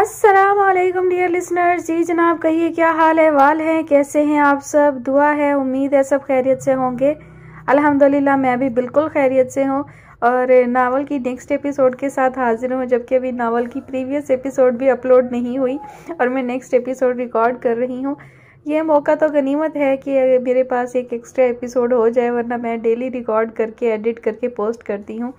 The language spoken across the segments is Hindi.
वालेकुम डियर लिसनर्स जी जनाब कहिए क्या हाल है वाल हैं कैसे हैं आप सब दुआ है उम्मीद है सब खैरियत से होंगे अल्हम्दुलिल्लाह मैं भी बिल्कुल खैरियत से हूँ और नावल की नेक्स्ट एपिसोड के साथ हाजिर हूँ जबकि अभी नावल की प्रीवियस एपिसोड भी अपलोड नहीं हुई और मैं नेक्स्ट एपिसोड रिकॉर्ड कर रही हूँ ये मौका तो गनीमत है कि मेरे पास एक एक्स्ट्रा एपिसोड हो जाए वरना मैं डेली रिकॉर्ड करके एडिट करके पोस्ट करती हूँ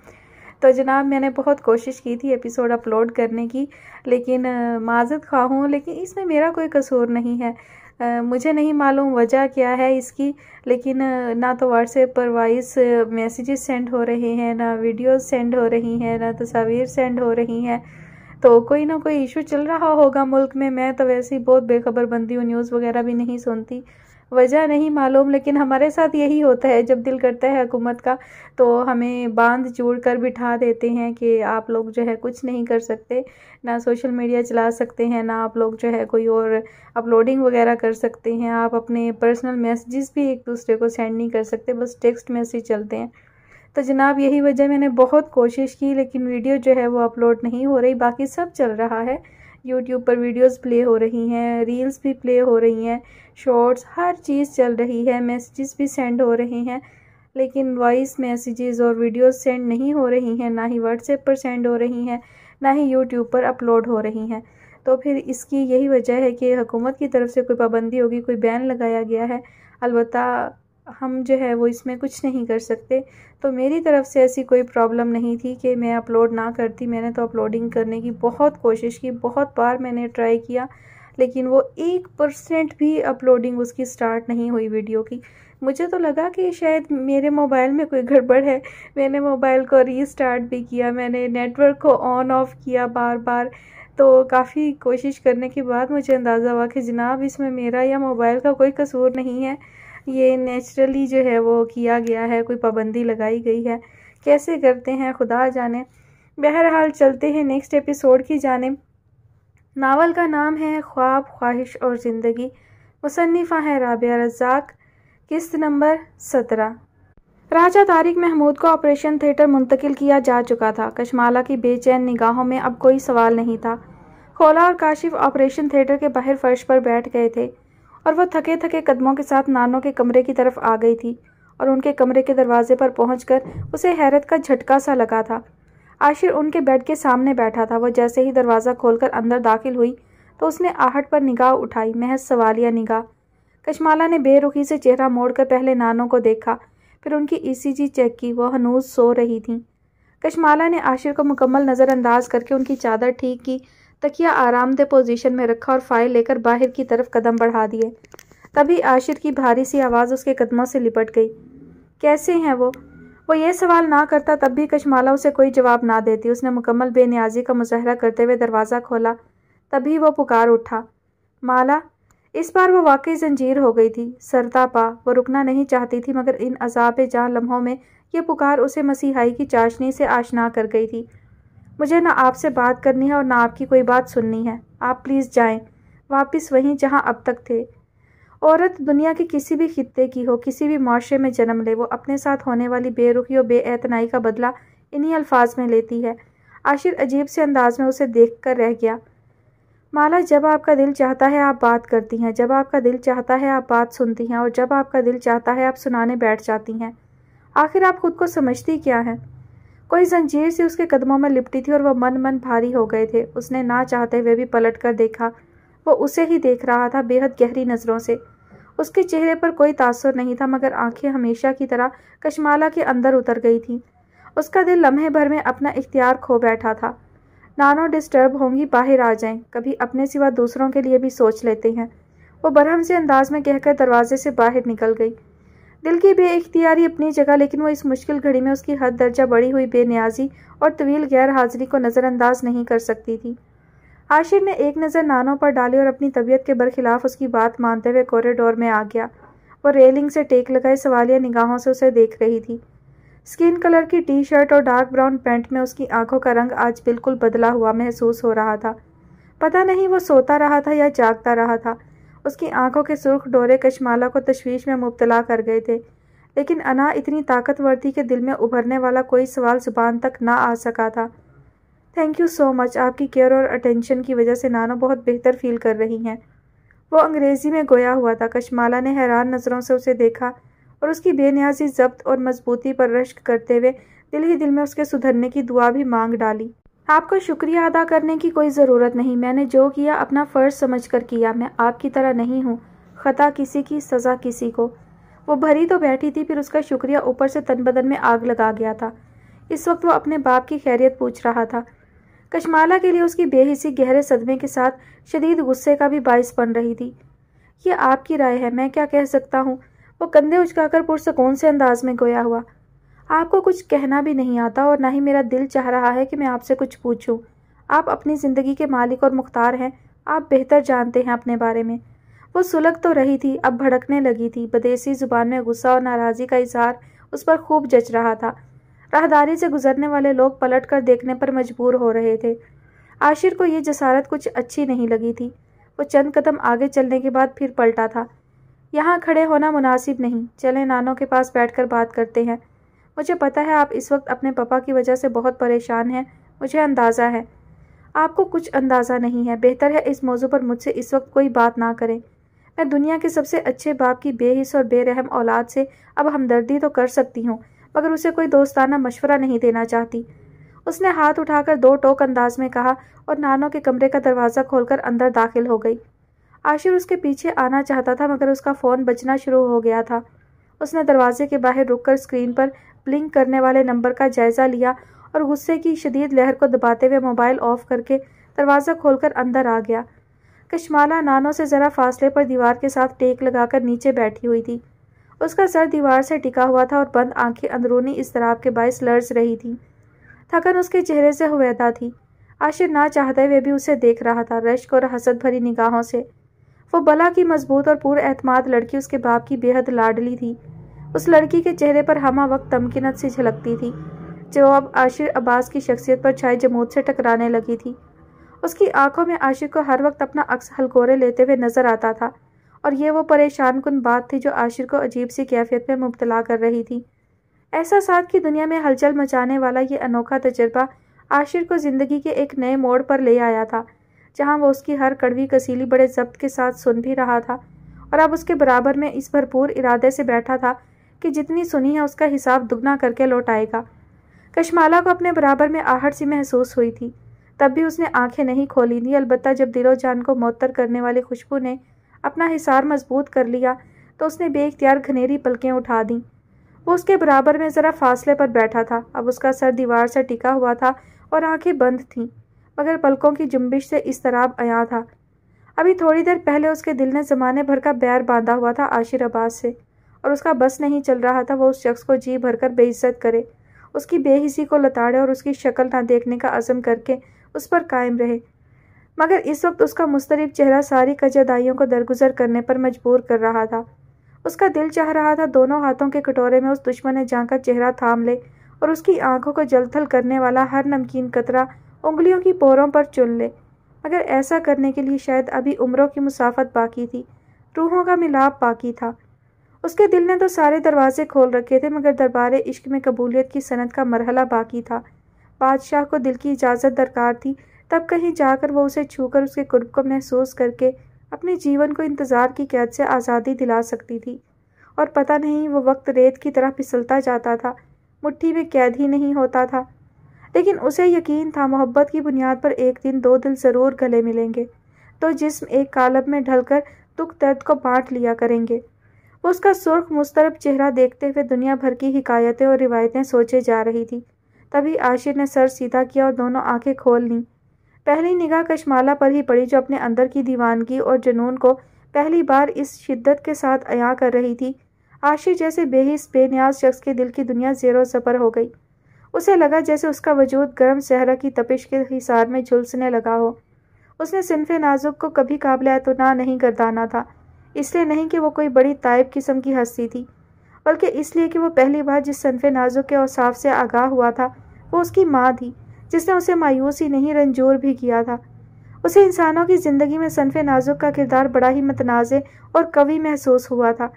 तो जनाब मैंने बहुत कोशिश की थी एपिसोड अपलोड करने की लेकिन माजत खा हूँ लेकिन इसमें मेरा कोई कसूर नहीं है आ, मुझे नहीं मालूम वजह क्या है इसकी लेकिन ना तो व्हाट्सएप पर वॉइस मैसेजेस सेंड हो रहे हैं ना वीडियोस सेंड हो रही हैं ना तस्वीर सेंड हो रही हैं तो कोई ना कोई इशू चल रहा होगा मुल्क में मैं तो वैसे ही बहुत बेखबर बनती हूँ न्यूज़ वगैरह भी नहीं सुनती वजह नहीं मालूम लेकिन हमारे साथ यही होता है जब दिल करता है हुकूमत का तो हमें बांध जोड़ कर बिठा देते हैं कि आप लोग जो है कुछ नहीं कर सकते ना सोशल मीडिया चला सकते हैं ना आप लोग जो है कोई और अपलोडिंग वगैरह कर सकते हैं आप अपने पर्सनल मैसेजेस भी एक दूसरे को सेंड नहीं कर सकते बस टेक्स्ट मैसेज चलते हैं तो जनाब यही वजह मैंने बहुत कोशिश की लेकिन वीडियो जो है वो अपलोड नहीं हो रही बाकी सब चल रहा है यूट्यूब पर वीडियोस प्ले हो रही हैं रील्स भी प्ले हो रही हैं शॉर्ट्स हर चीज़ चल रही है मैसेजेस भी सेंड हो रहे हैं लेकिन वॉइस मैसेजेस और वीडियोस सेंड नहीं हो रही हैं ना ही व्हाट्सएप पर सेंड हो रही हैं ना ही यूट्यूब पर अपलोड हो रही हैं तो फिर इसकी यही वजह है कि हुकूमत की तरफ से कोई पाबंदी होगी कोई बैन लगाया गया है अलबत्त हम जो है वो इसमें कुछ नहीं कर सकते तो मेरी तरफ से ऐसी कोई प्रॉब्लम नहीं थी कि मैं अपलोड ना करती मैंने तो अपलोडिंग करने की बहुत कोशिश की बहुत बार मैंने ट्राई किया लेकिन वो एक परसेंट भी अपलोडिंग उसकी स्टार्ट नहीं हुई वीडियो की मुझे तो लगा कि शायद मेरे मोबाइल में कोई गड़बड़ है मैंने मोबाइल को रीस्टार्ट भी किया मैंने नेटवर्क को ऑन ऑफ किया बार बार तो काफ़ी कोशिश करने के बाद मुझे अंदाज़ा हुआ कि जनाब इसमें मेरा या मोबाइल का कोई कसूर नहीं है ये नेचुरली जो है वो किया गया है कोई पाबंदी लगाई गई है कैसे करते हैं खुदा जाने बहरहाल चलते हैं नेक्स्ट एपिसोड की जाने नावल का नाम है ख्वाब ख्वाहिश और ज़िंदगी मुसनफ़ा है राबिया रज़ाक किस्त नंबर सत्रह राजा तारिक महमूद को ऑपरेशन थिएटर मुंतकिल किया जा चुका था कश्माला की बेचैन निगाहों में अब कोई सवाल नहीं था खोला और काशिफ ऑपरेशन थिएटर के बाहर फर्श पर बैठ गए थे और वह थके थके कदमों के साथ नानो के कमरे की तरफ आ गई थी और उनके कमरे के दरवाजे पर पहुँच उसे हैरत का झटका सा लगा था आशिर उनके बेड के सामने बैठा था वह जैसे ही दरवाज़ा खोलकर अंदर दाखिल हुई तो उसने आहट पर निगाह उठाई महज सवालिया निगाह कश्माला ने बेरुखी से चेहरा मोड़कर पहले नानों को देखा फिर उनकी ईसीजी चेक की वह हनूज सो रही थी कश्माला ने आशिर को मुकम्मल नज़रअंदाज करके उनकी चादर ठीक की तकिया आरामदेह पोजीशन में रखा और फाइल लेकर बाहर की तरफ कदम बढ़ा दिए तभी आशिर की भारी सी आवाज़ उसके कदमों से लिपट गई कैसे हैं वो वो ये सवाल ना करता तब भी कशमाला उसे कोई जवाब ना देती उसने मुकम्मल बेनियाजी का मुजाहरा करते हुए दरवाज़ा खोला तभी वो पुकार उठा माला इस बार वो वाकई जंजीर हो गई थी सरतापा वो रुकना नहीं चाहती थी मगर इन अजाब जहाँ लम्हों में ये पुकार उसे मसीहाई की चाशनी से आशना कर गई थी मुझे ना आपसे बात करनी है और ना आपकी कोई बात सुननी है आप प्लीज़ जाएं वापस वहीं जहां अब तक थे औरत दुनिया के किसी भी खत्े की हो किसी भी माशरे में जन्म ले वो अपने साथ होने वाली बेरुखी और बेअतनाई का बदला इन्हीं अल्फाज में लेती है आशिर अजीब से अंदाज में उसे देख कर रह गया माला जब आपका दिल चाहता है आप बात करती हैं जब आपका दिल चाहता है आप बात सुनती हैं और जब आपका दिल चाहता है आप सुनाने बैठ जाती हैं आखिर आप खुद को समझती क्या हैं कोई जंजीर सी उसके कदमों में लिपटी थी और वह मन मन भारी हो गए थे उसने ना चाहते हुए भी पलट कर देखा वो उसे ही देख रहा था बेहद गहरी नज़रों से उसके चेहरे पर कोई तासुर नहीं था मगर आंखें हमेशा की तरह कशमाला के अंदर उतर गई थीं उसका दिल लम्हे भर में अपना इख्तियार खो बैठा था नानो डिस्टर्ब होंगी बाहर आ जाएं कभी अपने सिवा दूसरों के लिए भी सोच लेते हैं वो बरहम से अंदाज में कहकर दरवाजे से बाहर निकल गई दिल की बेख्तियारी अपनी जगह लेकिन वह इस मुश्किल घड़ी में उसकी हद दर्जा बढ़ी हुई बेनियाजी और तवील गैर हाजिरी को नज़रअंदाज नहीं कर सकती थी आशिर ने एक नज़र नानों पर डाली और अपनी तबीयत के बरखिलाफ उसकी बात मानते हुए कॉरिडोर में आ गया वह रेलिंग से टेक लगाए सवालिया निगाहों से उसे देख रही थी स्किन कलर की टी शर्ट और डार्क ब्राउन पैंट में उसकी आंखों का रंग आज बिल्कुल बदला हुआ महसूस हो रहा था पता नहीं वो सोता रहा था या जागता रहा था उसकी आंखों के सुर्ख डोरे कशमाला को तशवीश में मुबतला कर गए थे लेकिन अना इतनी ताकतवर थी कि दिल में उभरने वाला कोई सवाल जुबान तक ना आ सका था थैंक यू सो मच आपकी केयर और अटेंशन की वजह से नानो बहुत बेहतर फील कर रही हैं वो अंग्रेज़ी में गोया हुआ था कशमाला ने हैरान नज़रों से उसे देखा और उसकी बेनियाजी जब्त और मजबूती पर रश्क करते हुए दिल ही दिल में उसके सुधरने की दुआ भी मांग डाली आपको शुक्रिया अदा करने की कोई ज़रूरत नहीं मैंने जो किया अपना फ़र्ज समझ कर किया मैं आपकी तरह नहीं हूँ ख़ता किसी की सज़ा किसी को वो भरी तो बैठी थी फिर उसका शुक्रिया ऊपर से तन बदन में आग लगा गया था इस वक्त वो अपने बाप की खैरियत पूछ रहा था कशमाला के लिए उसकी बेहिसी गहरे सदमे के साथ शदीद गुस्से का भी बायस बन रही थी ये आपकी राय है मैं क्या कह सकता हूँ वो कंधे उचकाकर पुरसकून से अंदाज में गोया हुआ आपको कुछ कहना भी नहीं आता और ना ही मेरा दिल चाह रहा है कि मैं आपसे कुछ पूछूं आप अपनी ज़िंदगी के मालिक और मुख्तार हैं आप बेहतर जानते हैं अपने बारे में वो सुलग तो रही थी अब भड़कने लगी थी बदेसी ज़ुबान में गुस्सा और नाराजी का इजहार उस पर खूब जच रहा था राहदारी से गुजरने वाले लोग पलट कर देखने पर मजबूर हो रहे थे आशिर को ये जसारत कुछ अच्छी नहीं लगी थी वो चंद कदम आगे चलने के बाद फिर पलटा था यहाँ खड़े होना मुनासिब नहीं चले नानों के पास बैठकर बात करते हैं मुझे पता है आप इस वक्त अपने पापा की वजह से बहुत परेशान हैं मुझे अंदाज़ा है आपको कुछ अंदाज़ा नहीं है बेहतर है इस मौजू पर मुझसे इस वक्त कोई बात ना करें मैं दुनिया के सबसे अच्छे बाप की बेहिस और बेरहम औलाद से अब हमदर्दी तो कर सकती हूँ मगर उसे कोई दोस्ताना मशवरा नहीं देना चाहती उसने हाथ उठाकर दो टोक अंदाज में कहा और नानो के कमरे का दरवाज़ा खोलकर अंदर दाखिल हो गई आशिर उसके पीछे आना चाहता था मगर उसका फ़ोन बजना शुरू हो गया था उसने दरवाजे के बाहर रुककर स्क्रीन पर ब्लिंक करने वाले नंबर का जायज़ा लिया और गुस्से की शदीद लहर को दबाते हुए मोबाइल ऑफ करके दरवाज़ा खोलकर अंदर आ गया कश्माला नानों से ज़रा फासले पर दीवार के साथ टेक लगाकर नीचे बैठी हुई थी उसका सर दीवार से टिका हुआ था और बंद आंखें अंदरूनी इसतराब के बायस लर्ज रही थीं थकन उसके चेहरे से हुएदा थी आशिर ना चाहते हुए भी उसे देख रहा था रश्क और हसद भरी निगाहों से वो बला की मजबूत और पूरे एतमाद लड़की उसके बाप की बेहद लाडली थी उस लड़की के चेहरे पर हमा वक्त तमकिनत सी झलकती थी जो अब आशिर अब्बास की शख्सियत पर छाए जमूद से टकराने लगी थी उसकी आंखों में आशिर को हर वक्त अपना अक्स हलकोरे लेते हुए नजर आता था और यह वो परेशान कन बात थी जो आशिर को अजीब सी कैफियत में मुबतला कर रही थी ऐसा साथ की दुनिया में हलचल मचाने वाला ये अनोखा तजर्बा आशिर को ज़िंदगी के एक नए मोड़ पर ले आया था जहाँ वो उसकी हर कड़वी कसीली बड़े जब्त के साथ सुन भी रहा था और अब उसके बराबर में इस भरपूर इरादे से बैठा था कि जितनी सुनी है उसका हिसाब दुगना करके लौट आएगा कशमाला को अपने बराबर में आहट सी महसूस हुई थी तब भी उसने आंखें नहीं खोली थी अलबत्ता जब दिलो जान को मअतर करने वाली खुशबू ने अपना हिसार मजबूत कर लिया तो उसने बेख्तियार घनेरी पलकें उठा दीं वो उसके बराबर में ज़रा फासले पर बैठा था अब उसका सर दीवार से टिका हुआ था और आंखें बंद थीं मगर पलकों की जुम्बिश से इस तराब आया था अभी थोड़ी देर पहले उसके दिल ने ज़माने भर का बैर बांधा हुआ था आशिर अब्बास से और उसका बस नहीं चल रहा था वह उस शख्स को जी भरकर बेइज्जत करे उसकी बेहिसी को लताड़े और उसकी शक्ल ना देखने का अज़म करके उस पर कायम रहे मगर इस वक्त उसका मुस्तरब चेहरा सारी कजदाइयों को दरगुजर करने पर मजबूर कर रहा था उसका दिल चाह रहा था दोनों हाथों के कटोरे में उस दुश्मन ने जाकर चेहरा थाम ले और उसकी आंखों को जलथल करने वाला हर नमकीन कतरा उंगलियों की पोरों पर चुन ले मगर ऐसा करने के लिए शायद अभी उम्रों की मुसाफत बाकी थी रूहों का मिलाप बाकी था उसके दिल ने तो सारे दरवाजे खोल रखे थे मगर दरबार इश्क में कबूलियत की सनत का मरहला बाकी था बादशाह को दिल की इजाज़त दरकार थी तब कहीं जाकर वो उसे छूकर उसके कुर्ब को महसूस करके अपने जीवन को इंतज़ार की कैद से आज़ादी दिला सकती थी और पता नहीं वो वक्त रेत की तरह फिसलता जाता था मुट्ठी में कैद ही नहीं होता था लेकिन उसे यकीन था मोहब्बत की बुनियाद पर एक दिन दो दिल ज़रूर गले मिलेंगे तो जिसम एक कालब में ढलकर दुख दर्द को बांट लिया करेंगे उसका सुर्ख मुस्तरब चेहरा देखते हुए दुनिया भर की हिकायतें और रिवायतें सोचे जा रही थी तभी आशिर ने सर सीधा किया और दोनों आंखें खोल लीं पहली निगाह कशमाला पर ही पड़ी जो अपने अंदर की दीवानगी और जुनून को पहली बार इस शिद्दत के साथ अया कर रही थी आशिर जैसे बेहिस बेनियाज शख्स के दिल की दुनिया जेरो सफ़र हो गई उसे लगा जैसे उसका वजूद गर्म सहरा की तपिश के हिसार में झुलसने लगा हो उसने सिनफ नाजुक को कभी काबिल एतना नहीं गर्दाना था इसलिए नहीं कि वो कोई बड़ी तायब किस्म की हस्ती थी बल्कि इसलिए कि वो पहली बार जिस सनफ नाजुक के औसाफ से आगाह हुआ था वो उसकी माँ थी जिसने उसे मायूस ही नहीं रंजोर भी किया था उसे इंसानों की ज़िंदगी में सनफ नाजुक का किरदार बड़ा ही मतनाज़ और कवि महसूस हुआ था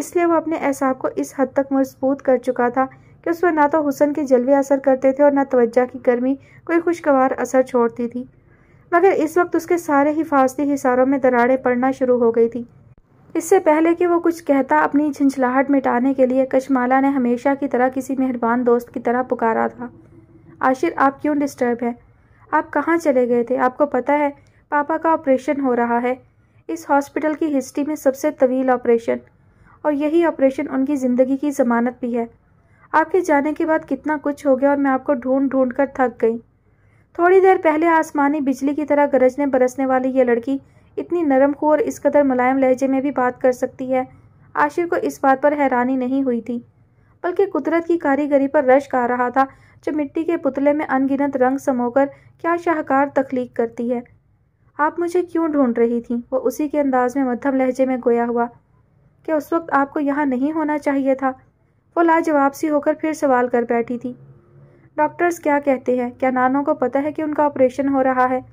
इसलिए वह अपने एहसाब को इस हद तक मजबूत कर चुका था कि उस पर ना तो हुसन के जलवे असर करते थे और ना तवज्जा की गर्मी कोई खुशगवार असर छोड़ती थी मगर इस वक्त उसके सारे हिफाजती हिसारों में दरारें पड़ना शुरू हो गई थी इससे पहले कि वो कुछ कहता अपनी झंझलाहट मिटाने के लिए कशमाला ने हमेशा की तरह किसी मेहरबान दोस्त की तरह पुकारा था आशिर आप क्यों डिस्टर्ब हैं आप कहाँ चले गए थे आपको पता है पापा का ऑपरेशन हो रहा है इस हॉस्पिटल की हिस्ट्री में सबसे तवील ऑपरेशन और यही ऑपरेशन उनकी ज़िंदगी की ज़मानत भी है आपके जाने के बाद कितना कुछ हो गया और मैं आपको ढूंढ ढूंढ कर थक गई थोड़ी देर पहले आसमानी बिजली की तरह गरजने बरसने वाली ये लड़की इतनी नरम हो और इस कदर मुलायम लहजे में भी बात कर सकती है आशिर को इस बात पर हैरानी नहीं हुई थी बल्कि कुदरत की कारीगरी पर रश आ रहा था जो मिट्टी के पुतले में अनगिनत रंग समोकर क्या शाहकार तख्लीक करती है आप मुझे क्यों ढूंढ रही थी वो उसी के अंदाज में मध्यम लहजे में गोया हुआ क्या उस वक्त आपको यहाँ नहीं होना चाहिए था वो लाजवाब सी होकर फिर सवाल कर बैठी थी डॉक्टर्स क्या कहते हैं क्या नानों को पता है कि उनका ऑपरेशन हो रहा है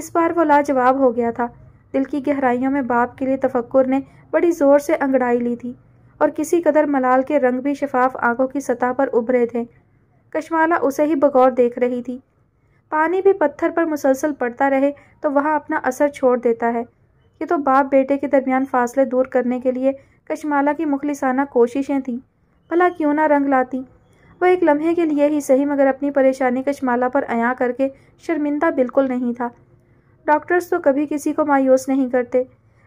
इस बार वो लाजवाब हो गया था दिल की गहराइयों में बाप के लिए तफक्कुर ने बड़ी ज़ोर से अंगड़ाई ली थी और किसी कदर मलाल के रंग भी शफाफ आंखों की सतह पर उभरे थे कशमाला उसे ही बगौर देख रही थी पानी भी पत्थर पर मुसलसल पड़ता रहे तो वहाँ अपना असर छोड़ देता है ये तो बाप बेटे के दरमियान फासले दूर करने के लिए कशमाला की मुखलिसाना कोशिशें थीं भला क्यों ना रंग लाती वह एक लम्हे के लिए ही सही मगर अपनी परेशानी कशमाला पर अया करके शर्मिंदा बिल्कुल नहीं था डॉक्टर्स तो कभी किसी को मायूस नहीं करते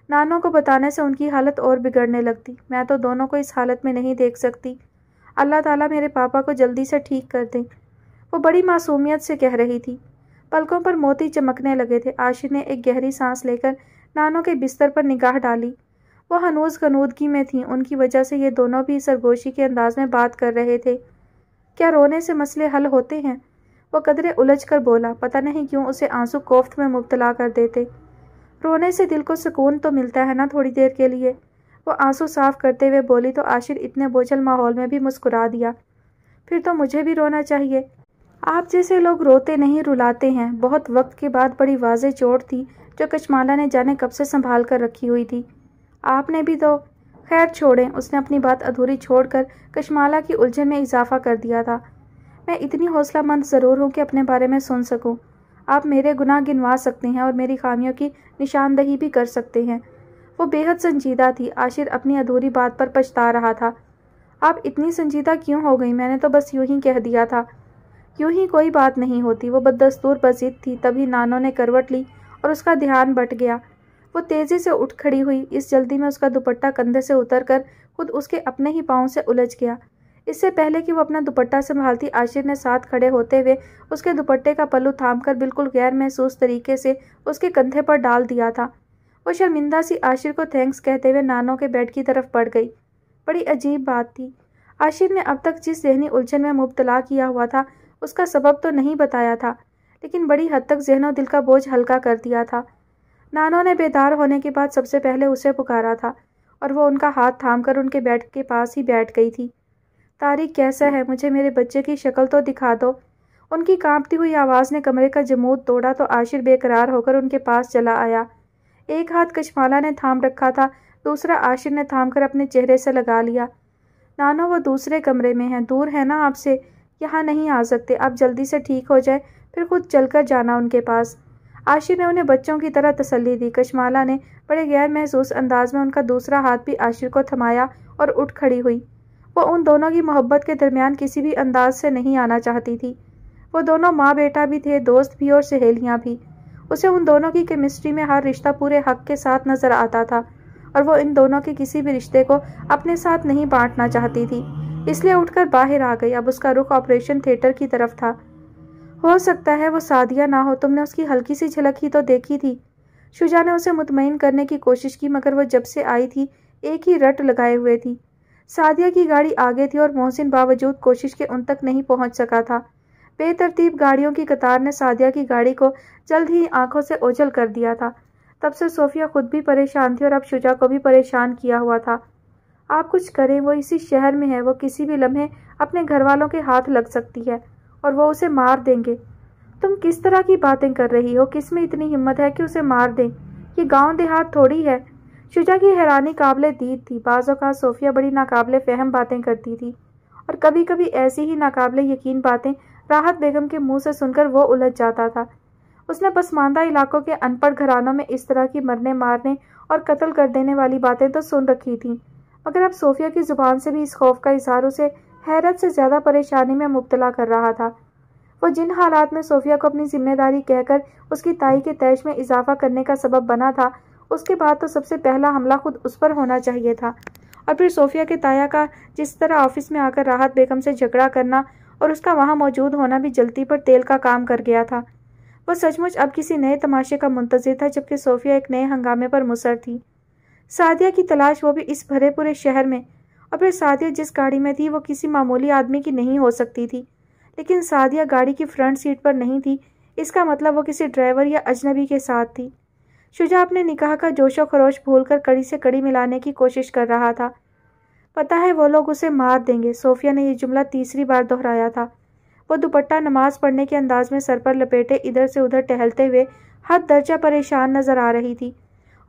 नानों को बताने से उनकी हालत और बिगड़ने लगती मैं तो दोनों को इस हालत में नहीं देख सकती अल्लाह ताला मेरे पापा को जल्दी से ठीक कर दें वो बड़ी मासूमियत से कह रही थी पलकों पर मोती चमकने लगे थे आशी ने एक गहरी सांस लेकर नानों के बिस्तर पर निगाह डाली वो हनूज गनूदगी में थी उनकी वजह से ये दोनों भी सरगोशी के अंदाज में बात कर रहे थे क्या रोने से मसले हल होते हैं वह कदरे उलझ कर बोला पता नहीं क्यों उसे आंसू कोफ्त में मुबतला कर देते रोने से दिल को सुकून तो मिलता है ना थोड़ी देर के लिए वो आंसू साफ करते हुए बोली तो आशिर इतने बोझल माहौल में भी मुस्कुरा दिया फिर तो मुझे भी रोना चाहिए आप जैसे लोग रोते नहीं रुलाते हैं बहुत वक्त के बाद बड़ी वाजे चोट थी जो कचमाला ने जाने कब से संभाल कर रखी हुई थी आपने भी तो खैर छोड़ें उसने अपनी बात अधूरी छोड़कर कशमाला की उलझन में इजाफा कर दिया था मैं इतनी हौसलामंद ज़रूर हूँ कि अपने बारे में सुन सकूँ आप मेरे गुनाह गिनवा सकते हैं और मेरी खामियों की निशानदही भी कर सकते हैं वो बेहद संजीदा थी आशिर अपनी अधूरी बात पर पछता रहा था आप इतनी संजीदा क्यों हो गई मैंने तो बस यूं ही कह दिया था यूं ही कोई बात नहीं होती वो बददस्तूर बजीद थी तभी नानों ने करवट ली और उसका ध्यान बट गया वो तेज़ी से उठ खड़ी हुई इस जल्दी में उसका दुपट्टा कंधे से उतर कर खुद उसके अपने ही पाँव से उलझ गया इससे पहले कि वो अपना दुपट्टा संभालती आशिर ने साथ खड़े होते हुए उसके दुपट्टे का पल्लू थामकर बिल्कुल गैर महसूस तरीके से उसके कंधे पर डाल दिया था वो शर्मिंदा सी आशिर को थैंक्स कहते हुए नानों के बेड की तरफ बढ़ गई बड़ी अजीब बात थी आशिर ने अब तक जिस जहनी उलझन में मुबतला किया हुआ था उसका सबब तो नहीं बताया था लेकिन बड़ी हद तक जहनो दिल का बोझ हल्का कर दिया था नानो ने बेदार होने के बाद सबसे पहले उसे पुकारा था और वो उनका हाथ थाम कर उनके बेड के पास ही बैठ गई थी तारिक कैसा है मुझे मेरे बच्चे की शक्ल तो दिखा दो उनकी कांपती हुई आवाज़ ने कमरे का जमूद तोड़ा तो आशिर बेकरार होकर उनके पास चला आया एक हाथ कशमाला ने थाम रखा था दूसरा आशिर ने थाम कर अपने चेहरे से लगा लिया नानो वो दूसरे कमरे में हैं दूर है ना आपसे यहाँ नहीं आ सकते आप जल्दी से ठीक हो जाए फिर खुद चलकर जाना उनके पास आशिर ने उन्हें बच्चों की तरह तसल्ली दी कशमाला ने बड़े गैर महसूस अंदाज में उनका दूसरा हाथ भी आशिर को थमाया और उठ खड़ी हुई वो उन दोनों की मोहब्बत के दरमियान किसी भी अंदाज से नहीं आना चाहती थी वो दोनों माँ बेटा भी थे दोस्त भी और सहेलियाँ भी उसे उन दोनों की केमिस्ट्री में हर रिश्ता पूरे हक के साथ नज़र आता था और वो इन दोनों के किसी भी रिश्ते को अपने साथ नहीं बांटना चाहती थी इसलिए उठकर बाहर आ गई अब उसका रुख ऑपरेशन थिएटर की तरफ था हो सकता है वो सादिया ना हो तुमने उसकी हल्की सी झलक ही तो देखी थी शुजा ने उसे मुतमिन करने की कोशिश की मगर वो जब से आई थी एक ही रट लगाए हुए थी सादिया की गाड़ी आगे थी और मोहसिन बावजूद कोशिश के उन तक नहीं पहुंच सका था बेतरतीब गाड़ियों की कतार ने सादिया की गाड़ी को जल्द ही आंखों से ओझल कर दिया था तब से सोफिया खुद भी परेशान थी और अब शुजा को भी परेशान किया हुआ था आप कुछ करें वो इसी शहर में है वो किसी भी लम्हे अपने घर वालों के हाथ लग सकती है और वो उसे मार देंगे तुम किस तरह की बातें कर रही हो किस में इतनी हिम्मत है कि उसे मार दें ये गांव देहात थोड़ी है शुजा की हैरानी काबिल दीद थी का सोफिया बड़ी नाकबले फ़हम बातें करती थी और कभी कभी ऐसी ही नाकबिल यकीन बातें राहत बेगम के मुंह से सुनकर वो उलझ जाता था उसने पसमानदा इलाकों के अनपढ़ घरानों में इस तरह की मरने मारने और कत्ल कर देने वाली बातें तो सुन रखी थीं मगर अब सोफिया की ज़ुबान से भी इस खौफ का इजहार उसे हैरत से ज़्यादा परेशानी में मुबतला कर रहा था वो जिन हालात में सोफिया को अपनी जिम्मेदारी कहकर उसकी ताई के तैश में इजाफा करने का सबब बना था उसके बाद तो सबसे पहला हमला खुद उस पर होना चाहिए था और फिर सोफिया के ताया का जिस तरह ऑफिस में आकर राहत बेगम से झगड़ा करना और उसका वहाँ मौजूद होना भी जल्दी पर तेल का काम कर गया था वह सचमुच अब किसी नए तमाशे का मुंतजर था जबकि सोफिया एक नए हंगामे पर मुसर थी सादिया की तलाश वो भी इस भरे पूरे शहर में और फिर सादिया जिस गाड़ी में थी वो किसी मामूली आदमी की नहीं हो सकती थी लेकिन सादिया गाड़ी की फ्रंट सीट पर नहीं थी इसका मतलब वो किसी ड्राइवर या अजनबी के साथ थी शुजा अपने निकाह का जोशो खरोश भूलकर कड़ी से कड़ी मिलाने की कोशिश कर रहा था पता है वो लोग उसे मार देंगे सोफिया ने यह जुमला तीसरी बार दोहराया था वो दुपट्टा नमाज पढ़ने के अंदाज में सर पर लपेटे इधर से उधर टहलते हुए हद दर्जा परेशान नजर आ रही थी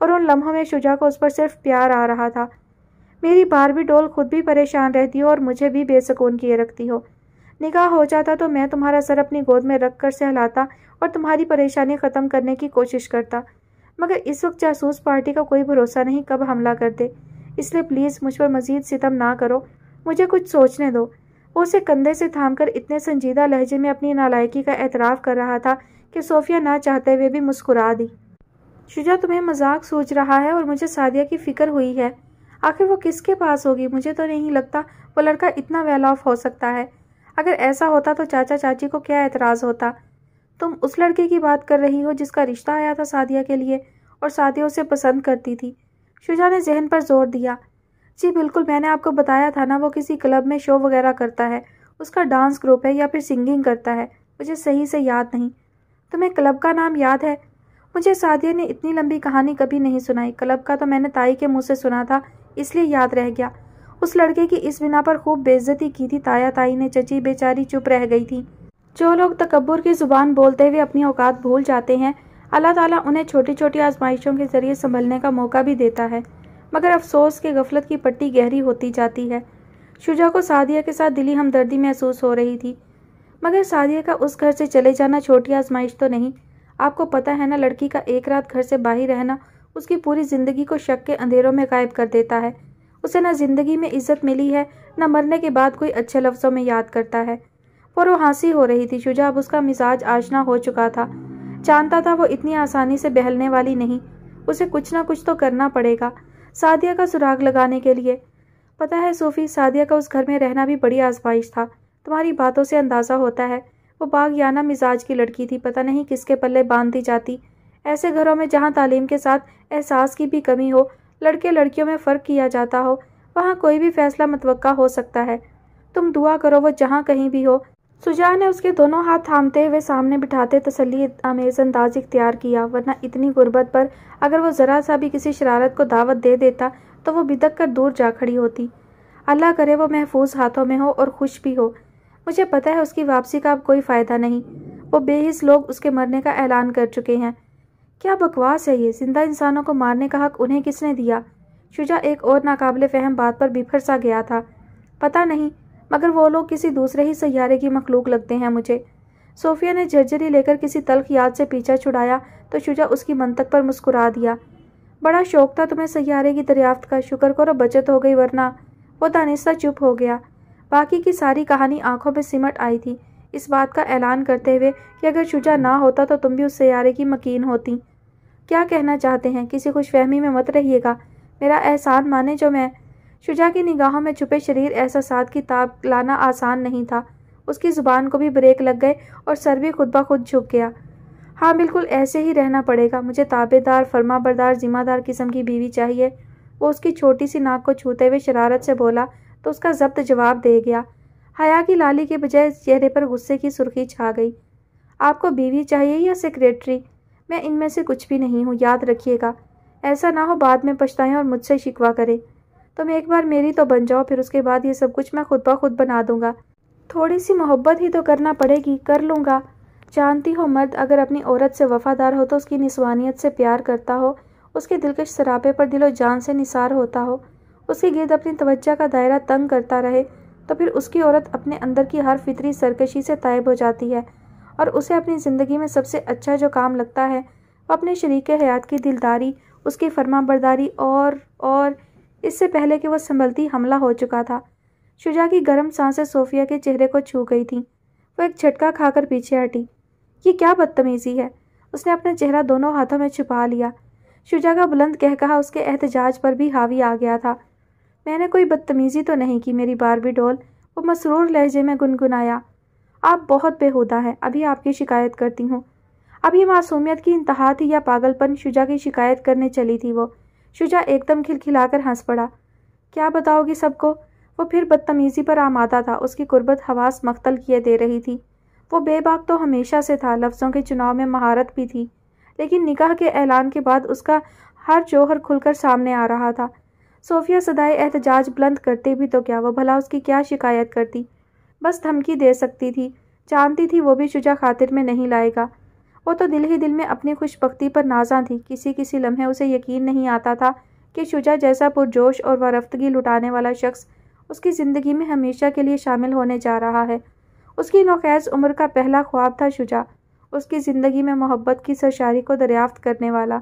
और उन लम्हों में शुजा को उस पर सिर्फ प्यार आ रहा था मेरी बार भी डोल खुद भी परेशान रहती हो और मुझे भी बेसकून किए रखती हो निकाह हो जाता तो मैं तुम्हारा सर अपनी गोद में रख कर सहलाता और तुम्हारी परेशानी ख़त्म करने की कोशिश करता मगर इस वक्त जासूस पार्टी का कोई भरोसा नहीं कब हमला कर दे इसलिए प्लीज़ मुझ पर मजीद सितम ना करो मुझे कुछ सोचने दो वो उसे कंधे से थामकर इतने संजीदा लहजे में अपनी नालायकी का एतराफ़ कर रहा था कि सोफिया ना चाहते हुए भी मुस्कुरा दी शुजा तुम्हें मजाक सोच रहा है और मुझे सादिया की फ़िक्र हुई है आखिर वो किसके पास होगी मुझे तो नहीं लगता वो लड़का इतना वेल ऑफ हो सकता है अगर ऐसा होता तो चाचा चाची को क्या एतराज़ होता तुम उस लड़के की बात कर रही हो जिसका रिश्ता आया था सादिया के लिए और सादिया उसे पसंद करती थी शुजा ने जहन पर जोर दिया जी बिल्कुल मैंने आपको बताया था ना वो किसी क्लब में शो वगैरह करता है उसका डांस ग्रुप है या फिर सिंगिंग करता है मुझे सही से याद नहीं तुम्हें क्लब का नाम याद है मुझे सादिया ने इतनी लंबी कहानी कभी नहीं सुनाई क्लब का तो मैंने ताई के मुँह से सुना था इसलिए याद रह गया उस लड़के की इस बिना पर खूब बेइज्जती की थी ताया ताई ने चची बेचारी चुप रह गई थी जो लोग तकबर की ज़ुबान बोलते हुए अपनी औकात भूल जाते हैं अल्लाह ताला उन्हें छोटी छोटी आजमाइशों के ज़रिए संभलने का मौका भी देता है मगर अफसोस के गफलत की पट्टी गहरी होती जाती है शुजा को सादिया के साथ दिली हमदर्दी महसूस हो रही थी मगर सादिया का उस घर से चले जाना छोटी आजमाइश तो नहीं आपको पता है ना लड़की का एक रात घर से बाहर रहना उसकी पूरी ज़िंदगी को शक के अंधेरों में गायब कर देता है उसे ना ज़िंदगी में इज्जत मिली है ना मरने के बाद कोई अच्छे लफ्ज़ों में याद करता है पर वो हंसी हो रही थी शुजा अब उसका मिजाज आशना हो चुका था जानता था वो इतनी आसानी से बहलने वाली नहीं उसे कुछ ना कुछ तो करना पड़ेगा सादिया का सुराग लगाने के लिए पता है सूफी सादिया का उस घर में रहना भी बड़ी आजमाइश था तुम्हारी बातों से अंदाज़ा होता है वो बाग़ याना मिजाज की लड़की थी पता नहीं किसके पल्ले बांध दी जाती ऐसे घरों में जहाँ तालीम के साथ एहसास की भी कमी हो लड़के लड़कियों में फ़र्क किया जाता हो वहाँ कोई भी फैसला मतवक़ा हो सकता है तुम दुआ करो वो जहाँ कहीं भी हो सुजान ने उसके दोनों हाथ थामते हुए सामने बिठाते तसली अमेज अंदाज इख्तियार किया वरना इतनी गुर्बत पर अगर वो ज़रा सा भी किसी शरारत को दावत दे देता तो वो बिदक कर दूर जा खड़ी होती अल्लाह करे वो महफूज हाथों में हो और खुश भी हो मुझे पता है उसकी वापसी का अब कोई फ़ायदा नहीं वो बेहिस लोग उसके मरने का ऐलान कर चुके हैं क्या बकवास है ये जिंदा इंसानों को मारने का हक उन्हें किसने दिया शुजा एक और नाकबले फ़हम बात पर बिफर सा गया था पता नहीं मगर वो लोग किसी दूसरे ही सैारे की मखलूक लगते हैं मुझे सोफिया ने झरझरी लेकर किसी तलख याद से पीछा छुड़ाया तो शुजा उसकी मंतक पर मुस्कुरा दिया बड़ा शौक था तुम्हें सैारे की दरियाफ्त का शुक्र करो बचत हो गई वरना वो दानिस्ता चुप हो गया बाकी की सारी कहानी आंखों में सिमट आई थी इस बात का ऐलान करते हुए कि अगर शुजा ना होता तो तुम भी उस सैारे की मकीन होती क्या कहना चाहते हैं किसी खुशफहमी में मत रहिएगा मेरा एहसान माने जो मैं शुजा की निगाहों में छुपे शरीर एहसास की ताप लाना आसान नहीं था उसकी ज़ुबान को भी ब्रेक लग गए और सर भी खुद ब खुद झुक गया हाँ बिल्कुल ऐसे ही रहना पड़ेगा मुझे ताबेदार फर्मा बरदार जिम्मेदार किस्म की बीवी चाहिए वो उसकी छोटी सी नाक को छूते हुए शरारत से बोला तो उसका जब्त जवाब दे गया हया की लाली के बजाय चेहरे पर गुस्से की सुर्खी छा गई आपको बीवी चाहिए या सेक्रेटरी मैं इनमें से कुछ भी नहीं हूँ याद रखिएगा ऐसा ना हो बाद में पछताएं और मुझसे शिकवा करें तुम एक बार मेरी तो बन जाओ फिर उसके बाद ये सब कुछ मैं खुद ब खुद बना दूंगा थोड़ी सी मोहब्बत ही तो करना पड़ेगी कर लूँगा जानती हो मर्द अगर अपनी औरत से वफादार हो तो उसकी निस्वानियत से प्यार करता हो उसके दिलकश शराबे पर दिलो जान से निसार होता हो उसके गिरद अपनी तवज्जा का दायरा तंग करता रहे तो फिर उसकी औरत अपने अंदर की हर फितरी सरकशी से तायब हो जाती है और उसे अपनी ज़िंदगी में सबसे अच्छा जो काम लगता है वो अपने शरीक हयात की दिलदारी उसकी फर्मा और और इससे पहले कि वह संभलती हमला हो चुका था शुजा की गर्म सांसें सोफिया के चेहरे को छू गई थीं वह एक झटका खाकर पीछे हटी ये क्या बदतमीजी है उसने अपना चेहरा दोनों हाथों में छुपा लिया शुजा का बुलंद कह कहा उसके एहतजाज पर भी हावी आ गया था मैंने कोई बदतमीजी तो नहीं की मेरी बारबी डोल वो मसरूर लहजे में गुनगुनाया आप बहुत बेहूदा हैं अभी आपकी शिकायत करती हूँ अभी मासूमियत की इंतहा थी या पागलपन शुजा की शिकायत करने चली थी वो शुजा एकदम खिलखिलाकर हंस पड़ा क्या बताओगी सबको वो फिर बदतमीज़ी पर आमादा था उसकी कुर्बत हवास मख्तल किए दे रही थी वो बेबाक तो हमेशा से था लफ्ज़ों के चुनाव में महारत भी थी लेकिन निकाह के ऐलान के बाद उसका हर जोहर खुलकर सामने आ रहा था सोफिया सदाए एहतजाज बुलंद करते भी तो क्या वो भला उसकी क्या शिकायत करती बस धमकी दे सकती थी जानती थी वो भी शुजा खातिर में नहीं लाएगा वो तो दिल ही दिल में अपनी खुशबकती पर नाजा थी किसी किसी लम्हे उसे यकीन नहीं आता था कि शुजा जैसा पुरजोश और वरफ्तगी लुटाने वाला शख्स उसकी ज़िंदगी में हमेशा के लिए शामिल होने जा रहा है उसकी नोखैज़ उम्र का पहला ख्वाब था शुजा उसकी ज़िंदगी में मोहब्बत की सरशारी को दरियाफ्त करने वाला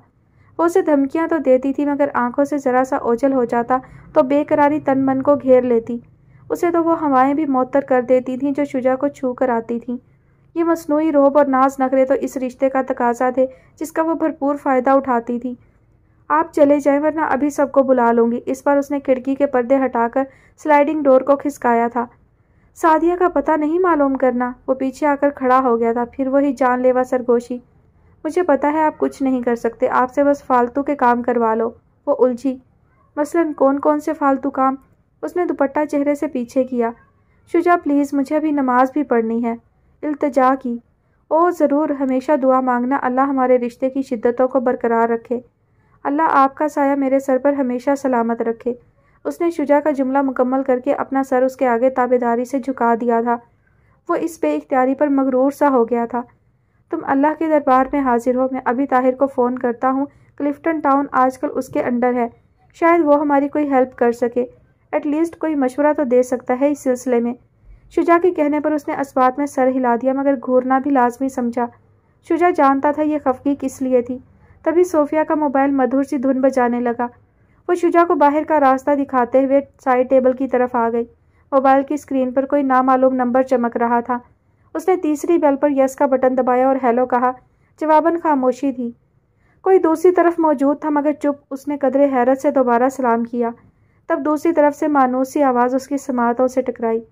वो उसे धमकियाँ तो देती थी मगर आंखों से ज़रा सा ओझल हो जाता तो बेकरारी तन मन को घेर लेती उसे तो वो हवाएं भी मअतर कर देती थीं जो शुजा को छू कर आती थीं ये मसनू रोब और नाज नखरे तो इस रिश्ते का तकाजा थे जिसका वो भरपूर फ़ायदा उठाती थी आप चले जाएं वरना अभी सबको बुला लूँगी इस बार उसने खिड़की के पर्दे हटाकर स्लाइडिंग डोर को खिसकाया था सादिया का पता नहीं मालूम करना वो पीछे आकर खड़ा हो गया था फिर वही जानलेवा सरगोशी मुझे पता है आप कुछ नहीं कर सकते आपसे बस फालतू के काम करवा लो वो उलझी मसलन कौन कौन से फालतू काम उसने दुपट्टा चेहरे से पीछे किया शुजा प्लीज़ मुझे अभी नमाज भी पढ़नी है अल्तजा की ओ ज़रूर हमेशा दुआ मांगना अल्लाह हमारे रिश्ते की शिद्दतों को बरकरार रखे अल्लाह आपका साया मेरे सर पर हमेशा सलामत रखे उसने शुजा का जुमला मुकम्मल करके अपना सर उसके आगे ताबेदारी से झुका दिया था वो इस इख्तियारी पर मगरूर सा हो गया था तुम अल्लाह के दरबार में हाजिर हो मैं अभी ताहिर को फ़ोन करता हूँ क्लिफ्टन टाउन आजकल उसके अंडर है शायद वो हमारी कोई हेल्प कर सके एटलीस्ट कोई मशवरा तो दे सकता है इस सिलसिले में शुजा के कहने पर उसने असबात में सर हिला दिया मगर घूरना भी लाजमी समझा शुजा जानता था यह खफगी किस लिए थी तभी सोफिया का मोबाइल मधुर सी धुन बजाने लगा वो शुजा को बाहर का रास्ता दिखाते हुए साइड टेबल की तरफ आ गई मोबाइल की स्क्रीन पर कोई नामालूम नंबर चमक रहा था उसने तीसरी बेल पर यस का बटन दबाया और हेलो कहा जवाबन खामोशी थी कोई दूसरी तरफ मौजूद था मगर चुप उसने कदरे हैरत से दोबारा सलाम किया तब दूसरी तरफ से मानूसी आवाज़ उसकी समातों से टकराई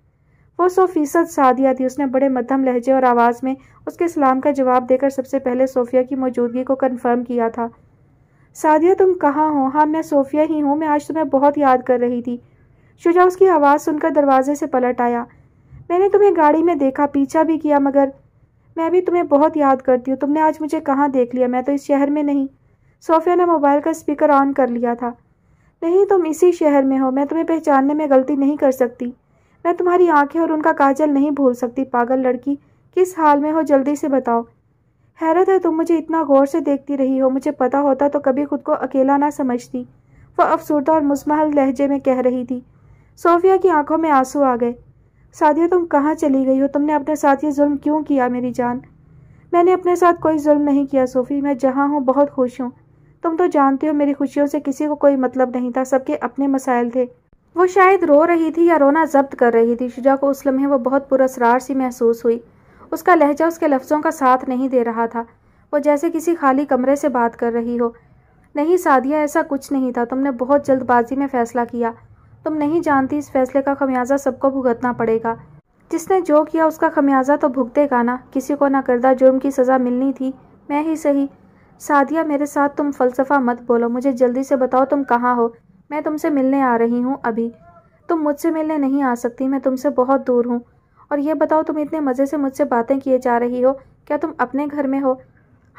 वो सौ फीसद सादिया थी उसने बड़े मध्यम लहजे और आवाज़ में उसके सलाम का जवाब देकर सबसे पहले सोफिया की मौजूदगी को कन्फर्म किया था सादिया तुम कहाँ हो हाँ मैं सोफिया ही हूँ मैं आज तुम्हें बहुत याद कर रही थी शुजा उसकी आवाज़ सुनकर दरवाजे से पलट आया मैंने तुम्हें गाड़ी में देखा पीछा भी किया मगर मैं भी तुम्हें बहुत याद करती हूँ तुमने आज मुझे कहाँ देख लिया मैं तो इस शहर में नहीं सोफिया ने मोबाइल का स्पीकर ऑन कर लिया था नहीं तुम इसी शहर में हो मैं तुम्हें पहचानने में गलती नहीं कर सकती मैं तुम्हारी आंखें और उनका काजल नहीं भूल सकती पागल लड़की किस हाल में हो जल्दी से बताओ हैरत है तुम मुझे इतना गौर से देखती रही हो मुझे पता होता तो कभी खुद को अकेला ना समझती वह अफसरदा और मुसमहल लहजे में कह रही थी सोफिया की आंखों में आंसू आ गए साधिया तुम कहाँ चली गई हो तुमने अपने साथ ये जुल्म क्यों किया मेरी जान मैंने अपने साथ कोई जुल्म नहीं किया सोफ़ी मैं जहाँ हूँ बहुत खुश हूँ तुम तो जानती हो मेरी खुशियों से किसी को कोई मतलब नहीं था सबके अपने मसाइल थे वो शायद रो रही थी या रोना जब्त कर रही थी शुजा को उस लम्हे वो बहुत पुरसरार सी महसूस हुई उसका लहजा उसके लफ्ज़ों का साथ नहीं दे रहा था वो जैसे किसी खाली कमरे से बात कर रही हो नहीं सादिया ऐसा कुछ नहीं था तुमने बहुत जल्दबाजी में फ़ैसला किया तुम नहीं जानती इस फैसले का खमियाजा सबको भुगतना पड़ेगा जिसने जो किया उसका खमियाजा तो भुगतेगा ना किसी को ना करदा जुर्म की सज़ा मिलनी थी मैं ही सही सादिया मेरे साथ तुम फ़लसफ़ा मत बोलो मुझे जल्दी से बताओ तुम कहाँ हो मैं तुमसे मिलने आ रही हूँ अभी तुम मुझसे मिलने नहीं आ सकती मैं तुमसे बहुत दूर हूँ और ये बताओ तुम इतने मज़े से मुझसे बातें किए जा रही हो क्या तुम अपने घर में हो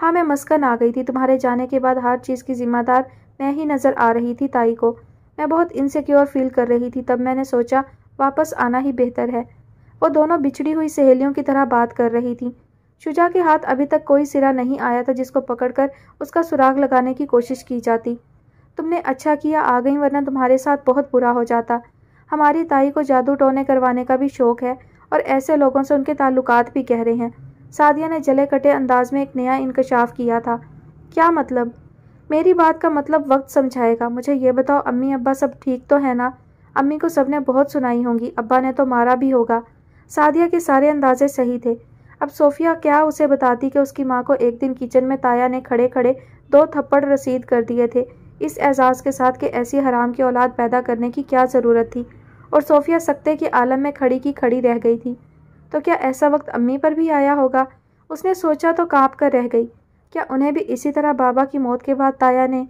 हाँ मैं मस्कन आ गई थी तुम्हारे जाने के बाद हर चीज़ की ज़िम्मेदार मैं ही नज़र आ रही थी ताई को मैं बहुत इनसिक्योर फील कर रही थी तब मैंने सोचा वापस आना ही बेहतर है वो दोनों बिछड़ी हुई सहेलियों की तरह बात कर रही थी शुजा के हाथ अभी तक कोई सिरा नहीं आया था जिसको पकड़कर उसका सुराग लगाने की कोशिश की जाती तुमने अच्छा किया आ गई वरना तुम्हारे साथ बहुत बुरा हो जाता हमारी ताई को जादू टोने करवाने का भी शौक है और ऐसे लोगों से उनके ताल्लुकात भी गहरे हैं सादिया ने जले कटे अंदाज में एक नया इंकशाफ किया था क्या मतलब मेरी बात का मतलब वक्त समझाएगा मुझे ये बताओ अम्मी अब्बा सब ठीक तो है ना अम्मी को सबने बहुत सुनाई होंगी अब्बा ने तो मारा भी होगा सादिया के सारे अंदाजे सही थे अब सोफिया क्या उसे बताती कि उसकी माँ को एक दिन किचन में ताया ने खड़े खड़े दो थप्पड़ रसीद कर दिए थे इस एजाज़ के साथ कि ऐसी हराम की औलाद पैदा करने की क्या ज़रूरत थी और सोफिया सकते के आलम में खड़ी की खड़ी रह गई थी तो क्या ऐसा वक्त अम्मी पर भी आया होगा उसने सोचा तो काँप कर रह गई क्या उन्हें भी इसी तरह बाबा की मौत के बाद ताया ने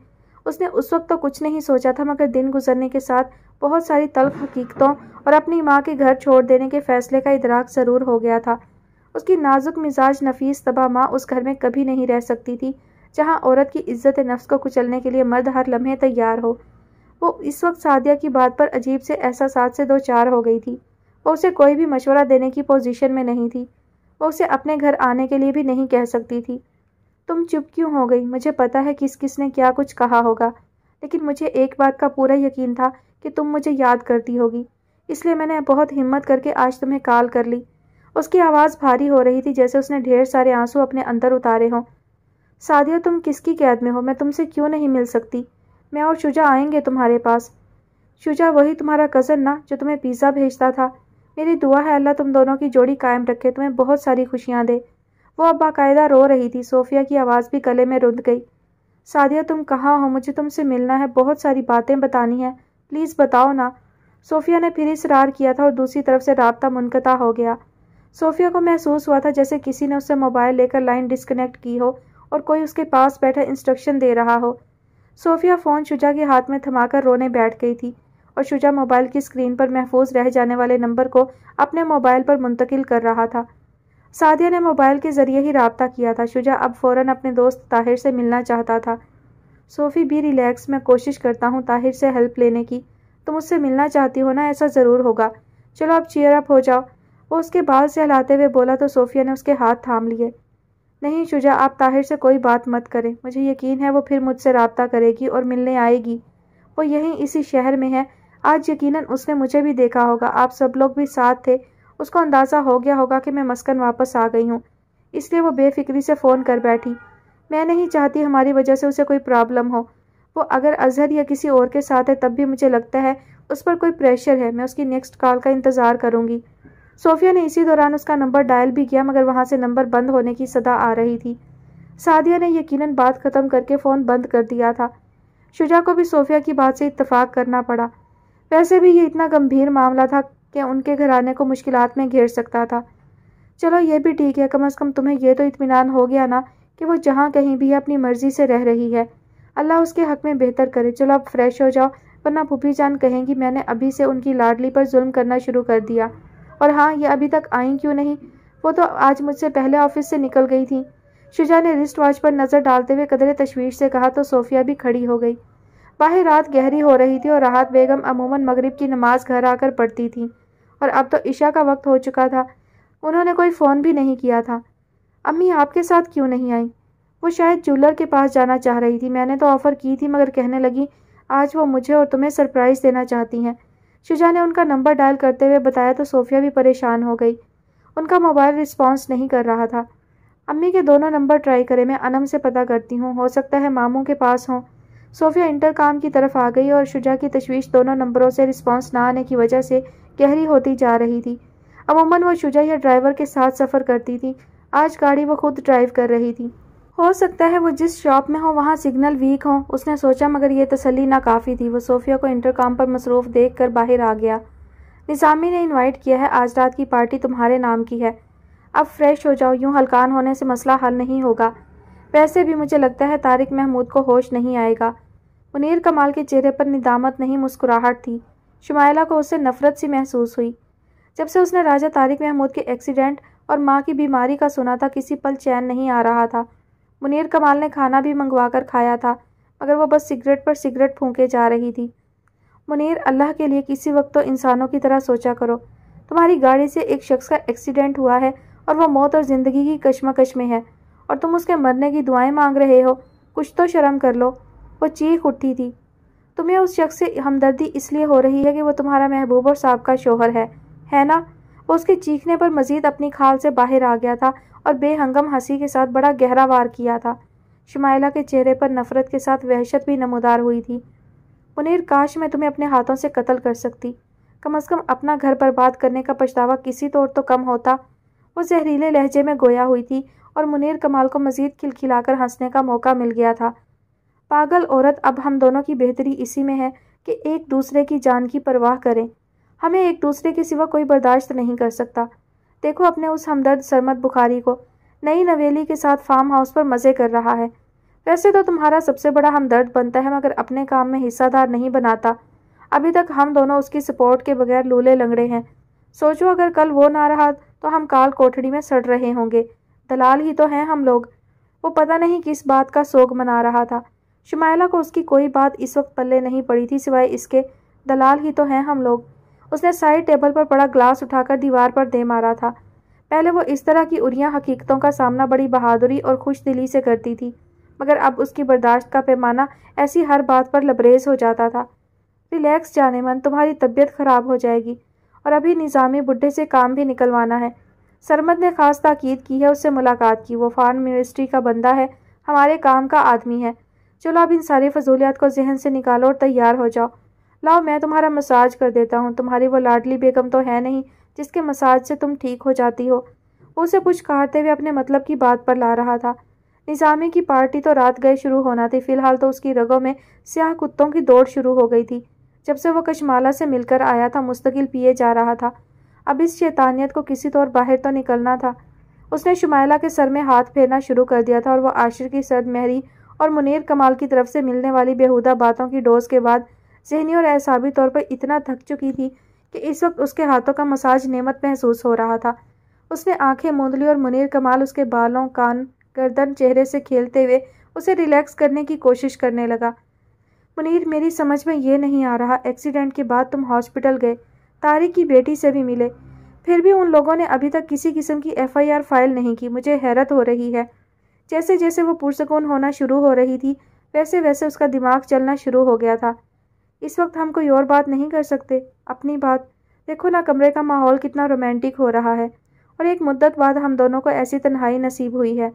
उसने उस वक्त तो कुछ नहीं सोचा था मगर दिन गुजरने के साथ बहुत सारी तल्ख हकीकतों और अपनी माँ के घर छोड़ देने के फैसले का इदराक ज़रूर हो गया था उसकी नाजुक मिजाज नफीस तबाह माँ उस घर में कभी नहीं रह सकती थी जहाँ औरत की इज्जत नफ्स को कुचलने के लिए मर्द हर लम्हे तैयार हो वो इस वक्त सादिया की बात पर अजीब से ऐसा सात से दो चार हो गई थी वो उसे कोई भी मशवरा देने की पोजीशन में नहीं थी वो उसे अपने घर आने के लिए भी नहीं कह सकती थी तुम चुप क्यों हो गई मुझे पता है किस किस ने क्या कुछ कहा होगा लेकिन मुझे एक बात का पूरा यकीन था कि तुम मुझे याद करती होगी इसलिए मैंने बहुत हिम्मत करके आज तुम्हें कॉल कर ली उसकी आवाज़ भारी हो रही थी जैसे उसने ढेर सारे आंसू अपने अंदर उतारे हों सादिया तुम किसकी कैद में हो मैं तुमसे क्यों नहीं मिल सकती मैं और शुजा आएंगे तुम्हारे पास शुजा वही तुम्हारा कज़न ना जो तुम्हें पिज़्ज़ा भेजता था मेरी दुआ है अल्लाह तुम दोनों की जोड़ी कायम रखे तुम्हें बहुत सारी खुशियाँ दे वो अब बाकायदा रो रही थी सोफिया की आवाज़ भी गले में रुंद गई सादिया तुम कहाँ हो मुझे तुमसे मिलना है बहुत सारी बातें बतानी हैं प्लीज़ बताओ ना सोफिया ने फिर इसरार किया था और दूसरी तरफ से रबता मुनकता हो गया सोफिया को महसूस हुआ था जैसे किसी ने उससे मोबाइल लेकर लाइन डिस्कनेक्ट की हो और कोई उसके पास बैठा इंस्ट्रक्शन दे रहा हो सोफिया फ़ोन शुजा के हाथ में थमाकर रोने बैठ गई थी और शुजा मोबाइल की स्क्रीन पर महफूज रह जाने वाले नंबर को अपने मोबाइल पर मुंतकिल कर रहा था सादिया ने मोबाइल के ज़रिए ही रबता किया था शुजा अब फ़ौर अपने दोस्त ताहिर से मिलना चाहता था सोफ़ी भी रिलैक्स मैं कोशिश करता हूँ ताहिर से हेल्प लेने की तुम उससे मिलना चाहती हो ना ऐसा ज़रूर होगा चलो अब चेयर अप हो जाओ वो उसके बाल से हलाते हुए बोला तो सोफिया ने उसके हाथ थाम लिए नहीं शुजा आप ताहिर से कोई बात मत करें मुझे यकीन है वो फिर मुझसे रबता करेगी और मिलने आएगी वो यहीं इसी शहर में है आज यकीनन उसने मुझे भी देखा होगा आप सब लोग भी साथ थे उसको अंदाज़ा हो गया होगा कि मैं मस्कन वापस आ गई हूँ इसलिए वो बेफिक्री से फ़ोन कर बैठी मैं नहीं चाहती हमारी वजह से उसे कोई प्रॉब्लम हो वो अगर अजहर या किसी और के साथ है तब भी मुझे लगता है उस पर कोई प्रेशर है मैं उसकी नेक्स्ट कॉल का इंतज़ार करूँगी सोफिया ने इसी दौरान उसका नंबर डायल भी किया मगर वहाँ से नंबर बंद होने की सदा आ रही थी सादिया ने यकीनन बात ख़त्म करके फ़ोन बंद कर दिया था शुजा को भी सोफिया की बात से इतफ़ाक़ करना पड़ा वैसे भी ये इतना गंभीर मामला था कि उनके घराने को मुश्किल में घेर सकता था चलो ये भी ठीक है कम अज़ कम तुम्हें यह तो इतमान हो गया ना कि वो जहाँ कहीं भी अपनी मर्ज़ी से रह रही है अल्लाह उसके हक़ में बेहतर करे चलो अब फ्रेश हो जाओ वरना पुफी जान कहेंगी मैंने अभी से उनकी लाडली पर जुल्म करना शुरू कर दिया और हाँ ये अभी तक आई क्यों नहीं वो तो आज मुझसे पहले ऑफिस से निकल गई थी शुजा ने रिस्ट वॉच पर नज़र डालते हुए कदरे तशवीश से कहा तो सोफिया भी खड़ी हो गई बाहर रात गहरी हो रही थी और राहत बेगम अमूमन मगरिब की नमाज़ घर आकर पढ़ती थी और अब तो ईशा का वक्त हो चुका था उन्होंने कोई फ़ोन भी नहीं किया था अम्मी आपके साथ क्यों नहीं आई वो शायद जूलर के पास जाना चाह रही थी मैंने तो ऑफ़र की थी मगर कहने लगी आज वो मुझे और तुम्हें सरप्राइज़ देना चाहती हैं शुजा ने उनका नंबर डायल करते हुए बताया तो सोफिया भी परेशान हो गई उनका मोबाइल रिस्पॉन्स नहीं कर रहा था अम्मी के दोनों नंबर ट्राई करें मैं अनम से पता करती हूँ हो सकता है मामों के पास हों सोफिया इंटर काम की तरफ आ गई और शुजा की तशवीश दोनों नंबरों से रिस्पांस ना आने की वजह से गहरी होती जा रही थी अमूमन वो शुजा या ड्राइवर के साथ सफ़र करती थी आज गाड़ी वो खुद ड्राइव कर रही थी हो सकता है वो जिस शॉप में हो वहाँ सिग्नल वीक हो उसने सोचा मगर ये तसली ना काफ़ी थी वो सोफिया को इंटरकॉम पर मसरूफ़ देख कर बाहर आ गया निज़ामी ने इनवाइट किया है आज रात की पार्टी तुम्हारे नाम की है अब फ्रेश हो जाओ यूँ हलकान होने से मसला हल नहीं होगा वैसे भी मुझे लगता है तारिक महमूद को होश नहीं आएगा मुनीर कमाल के चेहरे पर निदामत नहीं मुस्कुराहट थी शुमाइला को उससे नफरत सी महसूस हुई जब से उसने राजा तारिक महमूद के एक्सीडेंट और माँ की बीमारी का सुना था किसी पल चैन नहीं आ रहा था मुनीर कमाल ने खाना भी मंगवा कर खाया था मगर वह बस सिगरेट पर सिगरेट फूके जा रही थी मुनीर अल्लाह के लिए किसी वक्त तो इंसानों की तरह सोचा करो तुम्हारी गाड़ी से एक शख्स का एक्सीडेंट हुआ है और वह मौत और ज़िंदगी की कश्मकश में है और तुम उसके मरने की दुआएं मांग रहे हो कुछ तो शर्म कर लो वो चीख उठी थी तुम्हें उस शख्स से हमदर्दी इसलिए हो रही है कि वो तुम्हारा महबूब और साहब का शोहर है है ना वो उसके चीखने पर मजीद अपनी खाल से बाहर आ गया था और बेहंगम हंसी के साथ बड़ा गहरा वार किया था शुमाइला के चेहरे पर नफरत के साथ वहशत भी नमोदार हुई थी मुनीर काश मैं तुम्हें अपने हाथों से कत्ल कर सकती कम अज़ कम अपना घर बर्बाद करने का पछतावा किसी तौर तो कम होता वो जहरीले लहजे में गोया हुई थी और मुनीर कमाल को मज़ीद खिलखिलाकर हंसने का मौका मिल गया था पागल औरत अब हम दोनों की बेहतरी इसी में है कि एक दूसरे की जान की परवाह करें हमें एक दूसरे के सिवा कोई बर्दाश्त नहीं कर सकता देखो अपने उस हमदर्द सरमत बुखारी को नई नवेली के साथ फार्म हाउस पर मज़े कर रहा है वैसे तो तुम्हारा सबसे बड़ा हमदर्द बनता है मगर अपने काम में हिस्सादार नहीं बनाता अभी तक हम दोनों उसकी सपोर्ट के बगैर लूले लंगड़े हैं सोचो अगर कल वो ना रहा तो हम काल कोठड़ी में सड़ रहे होंगे दलाल ही तो हैं हम लोग वो पता नहीं किस बात का सोग मना रहा था शुमाइला को उसकी कोई बात इस वक्त पल्ले नहीं पड़ी थी सिवाय इसके दलाल ही तो हैं हम लोग उसने साइड टेबल पर पड़ा ग्लास उठाकर दीवार पर दे मारा था पहले वो इस तरह की उड़िया हकीकतों का सामना बड़ी बहादुरी और खुश दिली से करती थी मगर अब उसकी बर्दाश्त का पैमाना ऐसी हर बात पर लबरेज हो जाता था रिलैक्स जाने मन तुम्हारी तबीयत खराब हो जाएगी और अभी निज़ामी बुढ़े से काम भी निकलवाना है सरमद ने खास ताकीद की है उससे मुलाकात की वो फार्म मिनिस्ट्री का बंदा है हमारे काम का आदमी है चलो अब इन सारी फजूलियात को जहन से निकालो और तैयार हो जाओ लाओ मैं तुम्हारा मसाज कर देता हूँ तुम्हारी वो लाडली बेगम तो है नहीं जिसके मसाज से तुम ठीक हो जाती हो उसे कुछ काटते हुए अपने मतलब की बात पर ला रहा था निज़ामी की पार्टी तो रात गए शुरू होना थी फ़िलहाल तो उसकी रगों में स्याह कुत्तों की दौड़ शुरू हो गई थी जब से वो कशमाला से मिलकर आया था मुस्तकिल पिए जा रहा था अब इस शैतानियत को किसी तौर बाहर तो निकलना था उसने शुमाइला के सर में हाथ फेरना शुरू कर दिया था और वह आशिर की सर्द महरी और मुनीर कमाल की तरफ से मिलने वाली बेहुदा बातों की डोज के बाद जहनी और एसाबी तौर पर इतना थक चुकी थी कि इस वक्त उसके हाथों का मसाज नेमत महसूस हो रहा था उसने आंखें मूंद ली और मुनीर कमाल उसके बालों कान गर्दन चेहरे से खेलते हुए उसे रिलैक्स करने की कोशिश करने लगा मुनीर मेरी समझ में ये नहीं आ रहा एक्सीडेंट के बाद तुम हॉस्पिटल गए तारिक की बेटी से भी मिले फिर भी उन लोगों ने अभी तक किसी किस्म की एफ फाइल नहीं की मुझे हैरत हो रही है जैसे जैसे वो पुरसकून होना शुरू हो रही थी वैसे वैसे उसका दिमाग चलना शुरू हो गया था इस वक्त हम कोई और बात नहीं कर सकते अपनी बात देखो ना कमरे का माहौल कितना रोमांटिक हो रहा है और एक मुद्दत बाद हम दोनों को ऐसी तन्हाई नसीब हुई है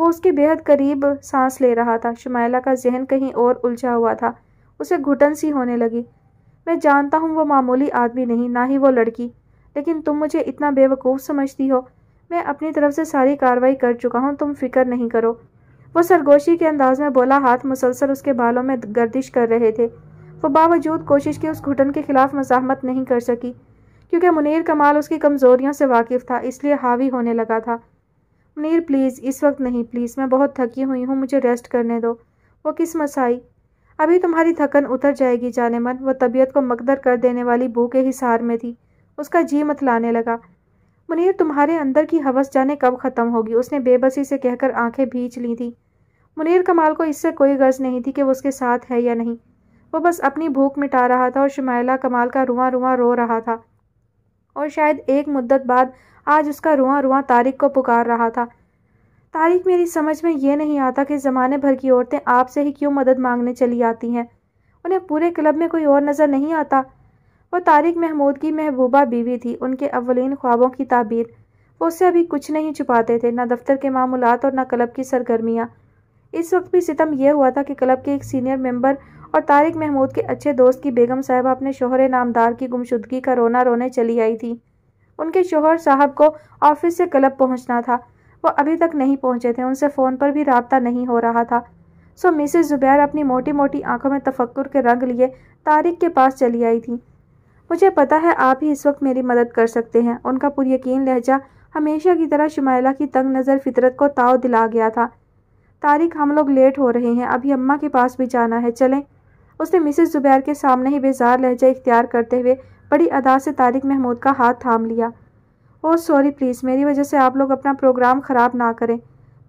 वो उसके बेहद करीब सांस ले रहा था शुमाइला का जहन कहीं और उलझा हुआ था उसे घुटन सी होने लगी मैं जानता हूँ वो मामूली आदमी नहीं ना ही वो लड़की लेकिन तुम मुझे इतना बेवकूफ़ समझती हो मैं अपनी तरफ से सारी कार्रवाई कर चुका हूँ तुम फिक्र नहीं करो वो सरगोशी के अंदाज में बोला हाथ मुसलसल उसके बालों में गर्दिश कर रहे थे वो बावजूद कोशिश के उस घुटन के खिलाफ मजामत नहीं कर सकी क्योंकि मुनीर कमाल उसकी कमज़ोरियों से वाकिफ़ था इसलिए हावी होने लगा था मुनीर प्लीज़ इस वक्त नहीं प्लीज़ मैं बहुत थकी हुई हूँ मुझे रेस्ट करने दो वो किस मसाई अभी तुम्हारी थकन उतर जाएगी जाने मन वह तबीयत को मकदर कर देने वाली बू के हिसार में थी उसका जी मतलाने लगा मुनीर तुम्हारे अंदर की हवस जाने कब ख़त्म होगी उसने बेबसी से कहकर आंखें भींच ली थी मुनीर कमाल को इससे कोई गर्ज नहीं थी कि वो उसके साथ है या नहीं वो बस अपनी भूख मिटा रहा था और शुमाइला कमाल का रुआ रुआ रो रहा था और शायद एक मुद्दत बाद आज उसका रुआ रुआ तारिक को पुकार रहा था तारिक मेरी समझ में ये नहीं आता कि ज़माने भर की औरतें आपसे ही क्यों मदद मांगने चली आती हैं उन्हें पूरे क्लब में कोई और नज़र नहीं आता वो तारिक महमूद की महबूबा बीवी थी उनके अवलिन ख्वाबों की ताबीर वो उससे अभी कुछ नहीं छुपाते थे ना दफ्तर के मामूलत और ना क्लब की सरगर्मियाँ इस वक्त भी सितम यह हुआ था कि क्लब के एक सीनियर मेंबर और तारिक महमूद के अच्छे दोस्त की बेगम साहब अपने शोहर नामदार की गुमशुदगी का रोना रोने चली आई थी उनके शोहर साहब को ऑफिस से क्लब पहुंचना था वो अभी तक नहीं पहुंचे थे उनसे फ़ोन पर भी रबता नहीं हो रहा था सो मिसेस ज़ुबैर अपनी मोटी मोटी आंखों में तफक्र के रंग लिए तारिक के पास चली आई थी मुझे पता है आप ही इस वक्त मेरी मदद कर सकते हैं उनका पुरयकीन लहजा हमेशा की तरह शुमाला की तंग नज़र फितरत को ताव दिला गया था तारिक हम लोग लेट हो रहे हैं अभी अम्मा के पास भी जाना है चलें उसने मिसेस जुबैर के सामने ही बेजार लहजा इख्तियार करते हुए बड़ी अदा से तारिक महमूद का हाथ थाम लिया ओ सॉरी प्लीज़ मेरी वजह से आप लोग अपना प्रोग्राम ख़राब ना करें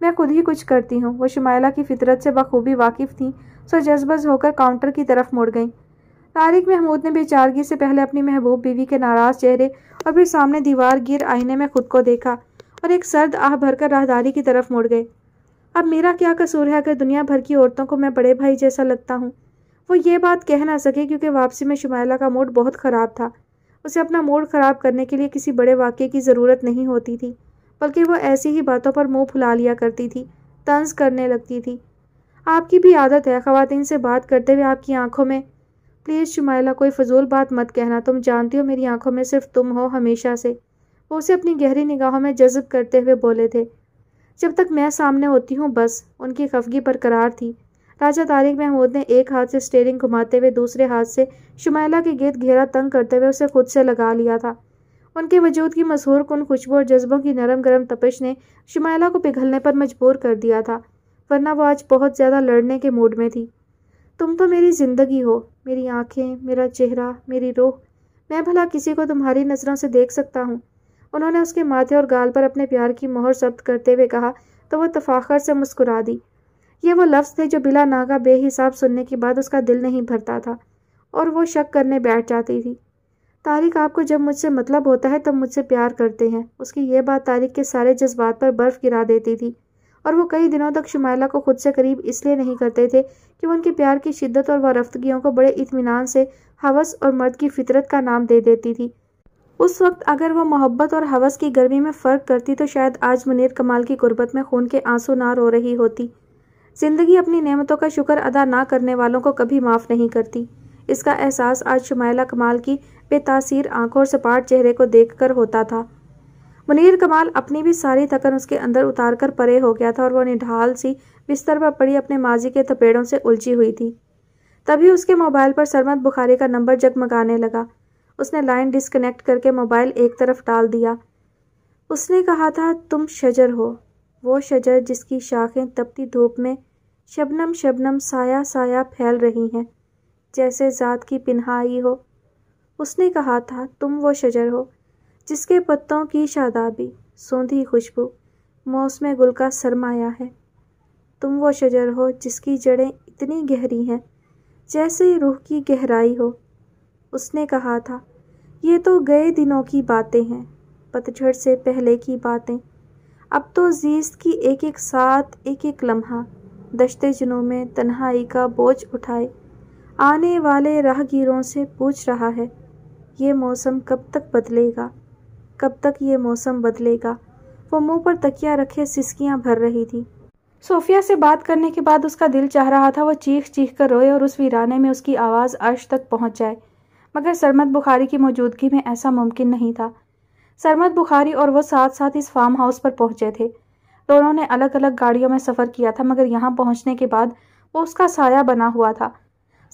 मैं खुद ही कुछ करती हूँ वो शुमाइला की फितरत से बखूबी वाकिफ़ थी सो जज्बज होकर काउंटर की तरफ मुड़ गई तारिक महमूद ने बेचारगी से पहले अपनी महबूब बीवी के नाराज़ चेहरे और फिर सामने दीवार गिर आईने में खुद को देखा और एक सर्द आह भरकर राहदारी की तरफ मुड़ गए अब मेरा क्या कसूर है अगर दुनिया भर की औरतों को मैं बड़े भाई जैसा लगता हूँ वो ये बात कह ना सके क्योंकि वापसी में शुमाला का मूड बहुत ख़राब था उसे अपना मूड ख़राब करने के लिए किसी बड़े वाक्य की ज़रूरत नहीं होती थी बल्कि वो ऐसी ही बातों पर मुंह फुला लिया करती थी तंज करने लगती थी आपकी भी आदत है ख़वान से बात करते हुए आपकी आंखों में प्लीज़ शुमाला कोई फजूल बात मत कहना तुम जानती हो मेरी आंखों में सिर्फ तुम हो हमेशा से वो उसे अपनी गहरी निगाहों में जज्ब करते हुए बोले थे जब तक मैं सामने होती हूँ बस उनकी खफगी बरकरार थी राजा तारिक महमूद ने एक हाथ से स्टेरिंग घुमाते हुए दूसरे हाथ से शुमैला के गिरद घेरा तंग करते हुए उसे खुद से लगा लिया था उनके वजूद की मशहूर कन खुशबू और जज्बों की नरम गरम तपश ने शुमैला को पिघलने पर मजबूर कर दिया था वरना वो आज बहुत ज़्यादा लड़ने के मूड में थी तुम तो मेरी ज़िंदगी हो मेरी आँखें मेरा चेहरा मेरी रोह मैं भला किसी को तुम्हारी नज़रों से देख सकता हूँ उन्होंने उसके माथे और गाल पर अपने प्यार की मोहर सब्त करते हुए कहा तो वह तफाखर से मुस्कुरा दी ये वो लफ्ज़ थे जो बिला नागा बेहिसाब सुनने के बाद उसका दिल नहीं भरता था और वो शक करने बैठ जाती थी तारिक आपको जब मुझसे मतलब होता है तब मुझसे प्यार करते हैं उसकी ये बात तारिक के सारे जज्बात पर बर्फ़ गिरा देती थी और वो कई दिनों तक शुमाइला को खुद से करीब इसलिए नहीं करते थे कि वो उनके प्यार की शिद्दत और वरफ्तगियों को बड़े इतमान से हवस और मर्द की फितरत का नाम दे देती थी उस वक्त अगर वो मोहब्बत और हवस की गर्मी में फ़र्क करती तो शायद आज मुनीर कमाल की गुर्बत में खून के आंसू ना रो रही होती जिंदगी अपनी नेमतों का शुक्र अदा ना करने वालों को कभी माफ़ नहीं करती इसका एहसास आज शुमाइला कमाल की बेतासीर आंखों और सपाट चेहरे को देखकर होता था मुनीर कमाल अपनी भी सारी थकन उसके अंदर उतार कर परे हो गया था और वह निढाल सी बिस्तर पर पड़ी अपने माजी के थपेड़ों से उलझी हुई थी तभी उसके मोबाइल पर सरमत बुखारी का नंबर जगमगाने लगा उसने लाइन डिस्कनेक्ट करके मोबाइल एक तरफ डाल दिया उसने कहा था तुम शजर हो वो शजर जिसकी शाखें तपती धूप में शबनम शबनम साया साया फैल रही हैं जैसे ज़ात की पिन्हाई हो उसने कहा था तुम वो शजर हो जिसके पत्तों की शादाबी सूंधी खुशबू मौसम गुल का सरमाया है तुम वो शजर हो जिसकी जड़ें इतनी गहरी हैं जैसे रूह की गहराई हो उसने कहा था ये तो गए दिनों की बातें हैं पतझड़ से पहले की बातें अब तो जीस्त की एक एक साथ एक एक लम्हा दशते जुनू में तन्हाई का बोझ उठाए आने वाले राहगीरों से पूछ रहा है ये मौसम कब तक बदलेगा कब तक ये मौसम बदलेगा वो मुंह पर तकिया रखे सिसकियां भर रही थी सोफिया से बात करने के बाद उसका दिल चाह रहा था वो चीख चीख कर रोए और उस वीराने में उसकी आवाज़ अर्श तक पहुंच जाए मगर सरमत बुखारी की मौजूदगी में ऐसा मुमकिन नहीं था सरमत बुखारी और वो साथ साथ इस फार्म हाउस पर पहुंचे थे दोनों ने अलग अलग गाड़ियों में सफ़र किया था मगर यहाँ पहुँचने के बाद वो उसका साया बना हुआ था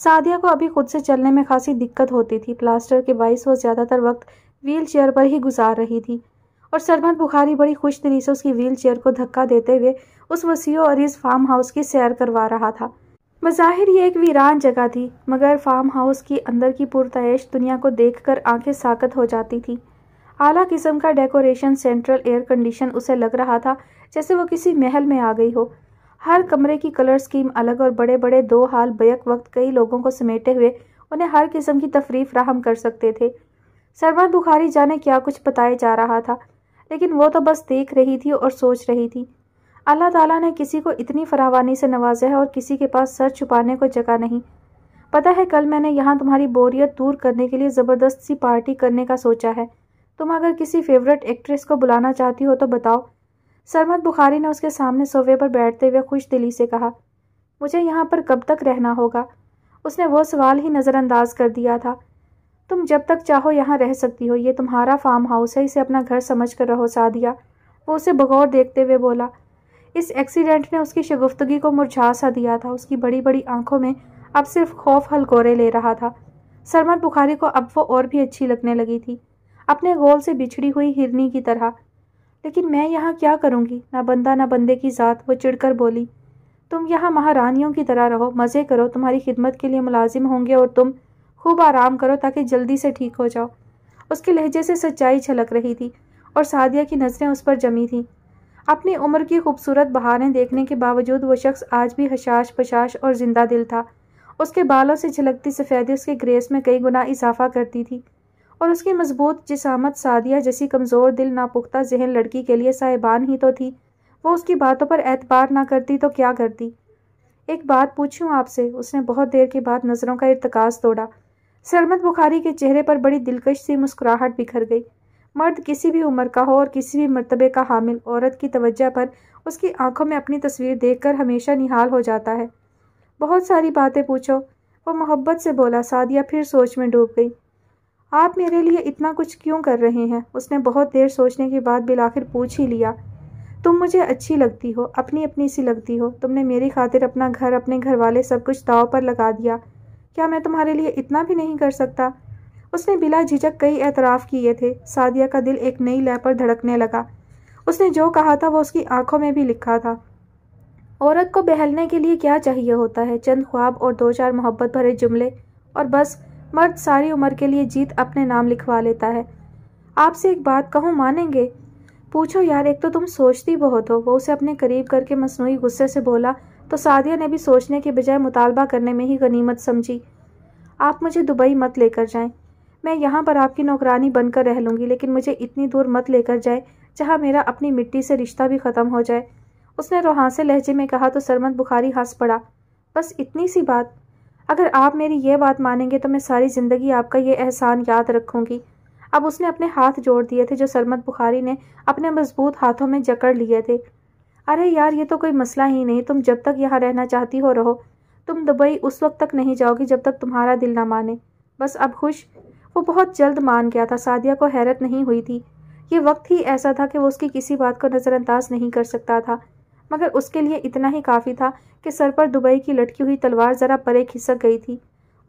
सादिया को अभी खुद से चलने में खासी दिक्कत होती थी प्लास्टर के बाईस वो ज़्यादातर वक्त व्हील चेयर पर ही गुजार रही थी और सरमत बुखारी बड़ी खुश दिली से उसकी व्हील चेयर को धक्का देते हुए उस वसीओ इस फार्म हाउस की सैर करवा रहा था बज़ाहिर ये एक वीरान जगह थी मगर फार्म हाउस की अंदर की पुरतश दुनिया को देखकर आंखें साकत हो जाती थी आला किस्म का डेकोरेशन सेंट्रल एयर कंडीशन उसे लग रहा था जैसे वो किसी महल में आ गई हो हर कमरे की कलर स्कीम अलग और बड़े बड़े दो हाल बैक वक्त कई लोगों को समेटे हुए उन्हें हर किस्म की तफरी फ्राहम कर सकते थे सरमद बुखारी जाने क्या कुछ बताया जा रहा था लेकिन वो तो बस देख रही थी और सोच रही थी अल्लाह ताला ने किसी को इतनी फरावानी से नवाजा है और किसी के पास सर छुपाने को जगह नहीं पता है कल मैंने यहाँ तुम्हारी बोरियत दूर करने के लिए ज़बरदस्त सी पार्टी करने का सोचा है तुम अगर किसी फेवरेट एक्ट्रेस को बुलाना चाहती हो तो बताओ सरमद बुखारी ने उसके सामने सोफे पर बैठते हुए खुश दिली से कहा मुझे यहाँ पर कब तक रहना होगा उसने वो सवाल ही नज़रअंदाज कर दिया था तुम जब तक चाहो यहाँ रह सकती हो ये तुम्हारा फार्म हाउस है इसे अपना घर समझ कर रहो सादिया वो उसे बगौर देखते हुए बोला इस एक्सीडेंट ने उसकी शगुफ्तगी को मुरझा सा दिया था उसकी बड़ी बड़ी आंखों में अब सिर्फ खौफ हलकोरे ले रहा था सरमद बुखारी को अब वो और भी अच्छी लगने लगी थी अपने गोल से बिछड़ी हुई हिरनी की तरह लेकिन मैं यहाँ क्या करूँगी ना बंदा ना बंदे की ज़ात वो चिड़कर बोली तुम यहाँ महारानियों की तरह रहो मज़े करो तुम्हारी खिदमत के लिए मुलाजिम होंगे और तुम खूब आराम करो ताकि जल्दी से ठीक हो जाओ उसके लहजे से सच्चाई छलक रही थी और सादिया की नज़रें उस पर जमी थीं अपनी उम्र की खूबसूरत बहारें देखने के बावजूद वह शख्स आज भी हशाश पशाश और ज़िंदा दिल था उसके बालों से झलकती सफ़ेदी उसके ग्रेस में कई गुना इजाफा करती थी और उसकी मजबूत जिसामत सादिया जैसी कमज़ोर दिल नापुख्ता जहन लड़की के लिए साहिबान ही तो थी वो उसकी बातों पर एतबार ना करती तो क्या करती एक बात पूछूं आपसे उसने बहुत देर के बाद नज़रों का इरतकाज तोड़ा सरमत बुखारी के चेहरे पर बड़ी दिलकश सी मुस्कुराहट बिखर गई मर्द किसी भी उम्र का हो और किसी भी मरतबे का हामिल औरत की तवज्जा पर उसकी आंखों में अपनी तस्वीर देखकर हमेशा निहाल हो जाता है बहुत सारी बातें पूछो वो मोहब्बत से बोला सादिया फिर सोच में डूब गई आप मेरे लिए इतना कुछ क्यों कर रहे हैं उसने बहुत देर सोचने के बाद बिल आखिर पूछ ही लिया तुम मुझे अच्छी लगती हो अपनी अपनी सी लगती हो तुमने मेरी खातिर अपना घर अपने घर वाले सब कुछ दाव पर लगा दिया क्या मैं तुम्हारे लिए इतना भी नहीं कर सकता उसने बिला झिझक कई एतराफ़ किए थे सादिया का दिल एक नई लय पर धड़कने लगा उसने जो कहा था वो उसकी आंखों में भी लिखा था औरत को बहलने के लिए क्या चाहिए होता है चंद ख्वाब और दो चार मोहब्बत भरे जुमले और बस मर्द सारी उम्र के लिए जीत अपने नाम लिखवा लेता है आपसे एक बात कहूँ मानेंगे पूछो यार एक तो तुम सोचती बहुत हो वो उसे अपने करीब करके मसनू गुस्से से बोला तो सादिया ने भी सोचने के बजाय मुतालबा करने में ही गनीमत समझी आप मुझे दुबई मत लेकर जाएं मैं यहाँ पर आपकी नौकरानी बनकर रह लूँगी लेकिन मुझे इतनी दूर मत लेकर जाए जहाँ मेरा अपनी मिट्टी से रिश्ता भी ख़त्म हो जाए उसने रोहांसे लहजे में कहा तो सरमत बुखारी हंस पड़ा बस इतनी सी बात अगर आप मेरी यह बात मानेंगे तो मैं सारी ज़िंदगी आपका ये एहसान याद रखूँगी अब उसने अपने हाथ जोड़ दिए थे जो सरमत बुखारी ने अपने मजबूत हाथों में जकड़ लिए थे अरे यार ये तो कोई मसला ही नहीं तुम जब तक यहाँ रहना चाहती हो रहो तुम दुबई उस वक्त तक नहीं जाओगी जब तक तुम्हारा दिल ना माने बस अब खुश वो बहुत जल्द मान गया था सादिया को हैरत नहीं हुई थी ये वक्त ही ऐसा था कि वो उसकी किसी बात को नज़रअंदाज नहीं कर सकता था मगर उसके लिए इतना ही काफ़ी था कि सर पर दुबई की लटकी हुई तलवार ज़रा परे खिसक गई थी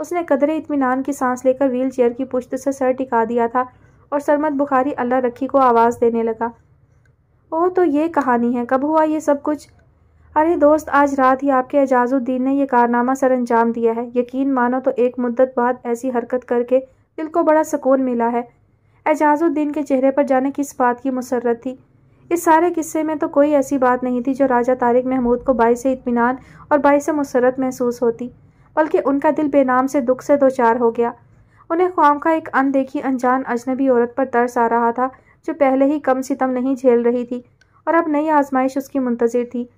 उसने कदरे इतमान की सांस लेकर व्हील चेयर की पुश्त से सर टिका दिया था और सरमद बुखारी अल्लाह रखी को आवाज़ देने लगा ओह तो ये कहानी है कब हुआ ये सब कुछ अरे दोस्त आज रात ही आपके एजाजुद्दीन ने यह कारनामा सर अंजाम दिया है यकीन मानो तो एक मुद्दत बाद ऐसी हरकत करके दिल को बड़ा सुकून मिला है एजाजुद्दीन के चेहरे पर जाने किस बात की मुसरत थी इस सारे किस्से में तो कोई ऐसी बात नहीं थी जो राजा तारिक महमूद को बाई से इतमान और बाई से मुसरत महसूस होती बल्कि उनका दिल बेनाम से दुख से दो चार हो गया उन्हें ख्वाम का एक अनदेखी अनजान अजनबी औरत पर तरस आ रहा था जो पहले ही कम सितम नहीं झेल रही थी और अब नई आजमाइश उसकी मुंतजर थी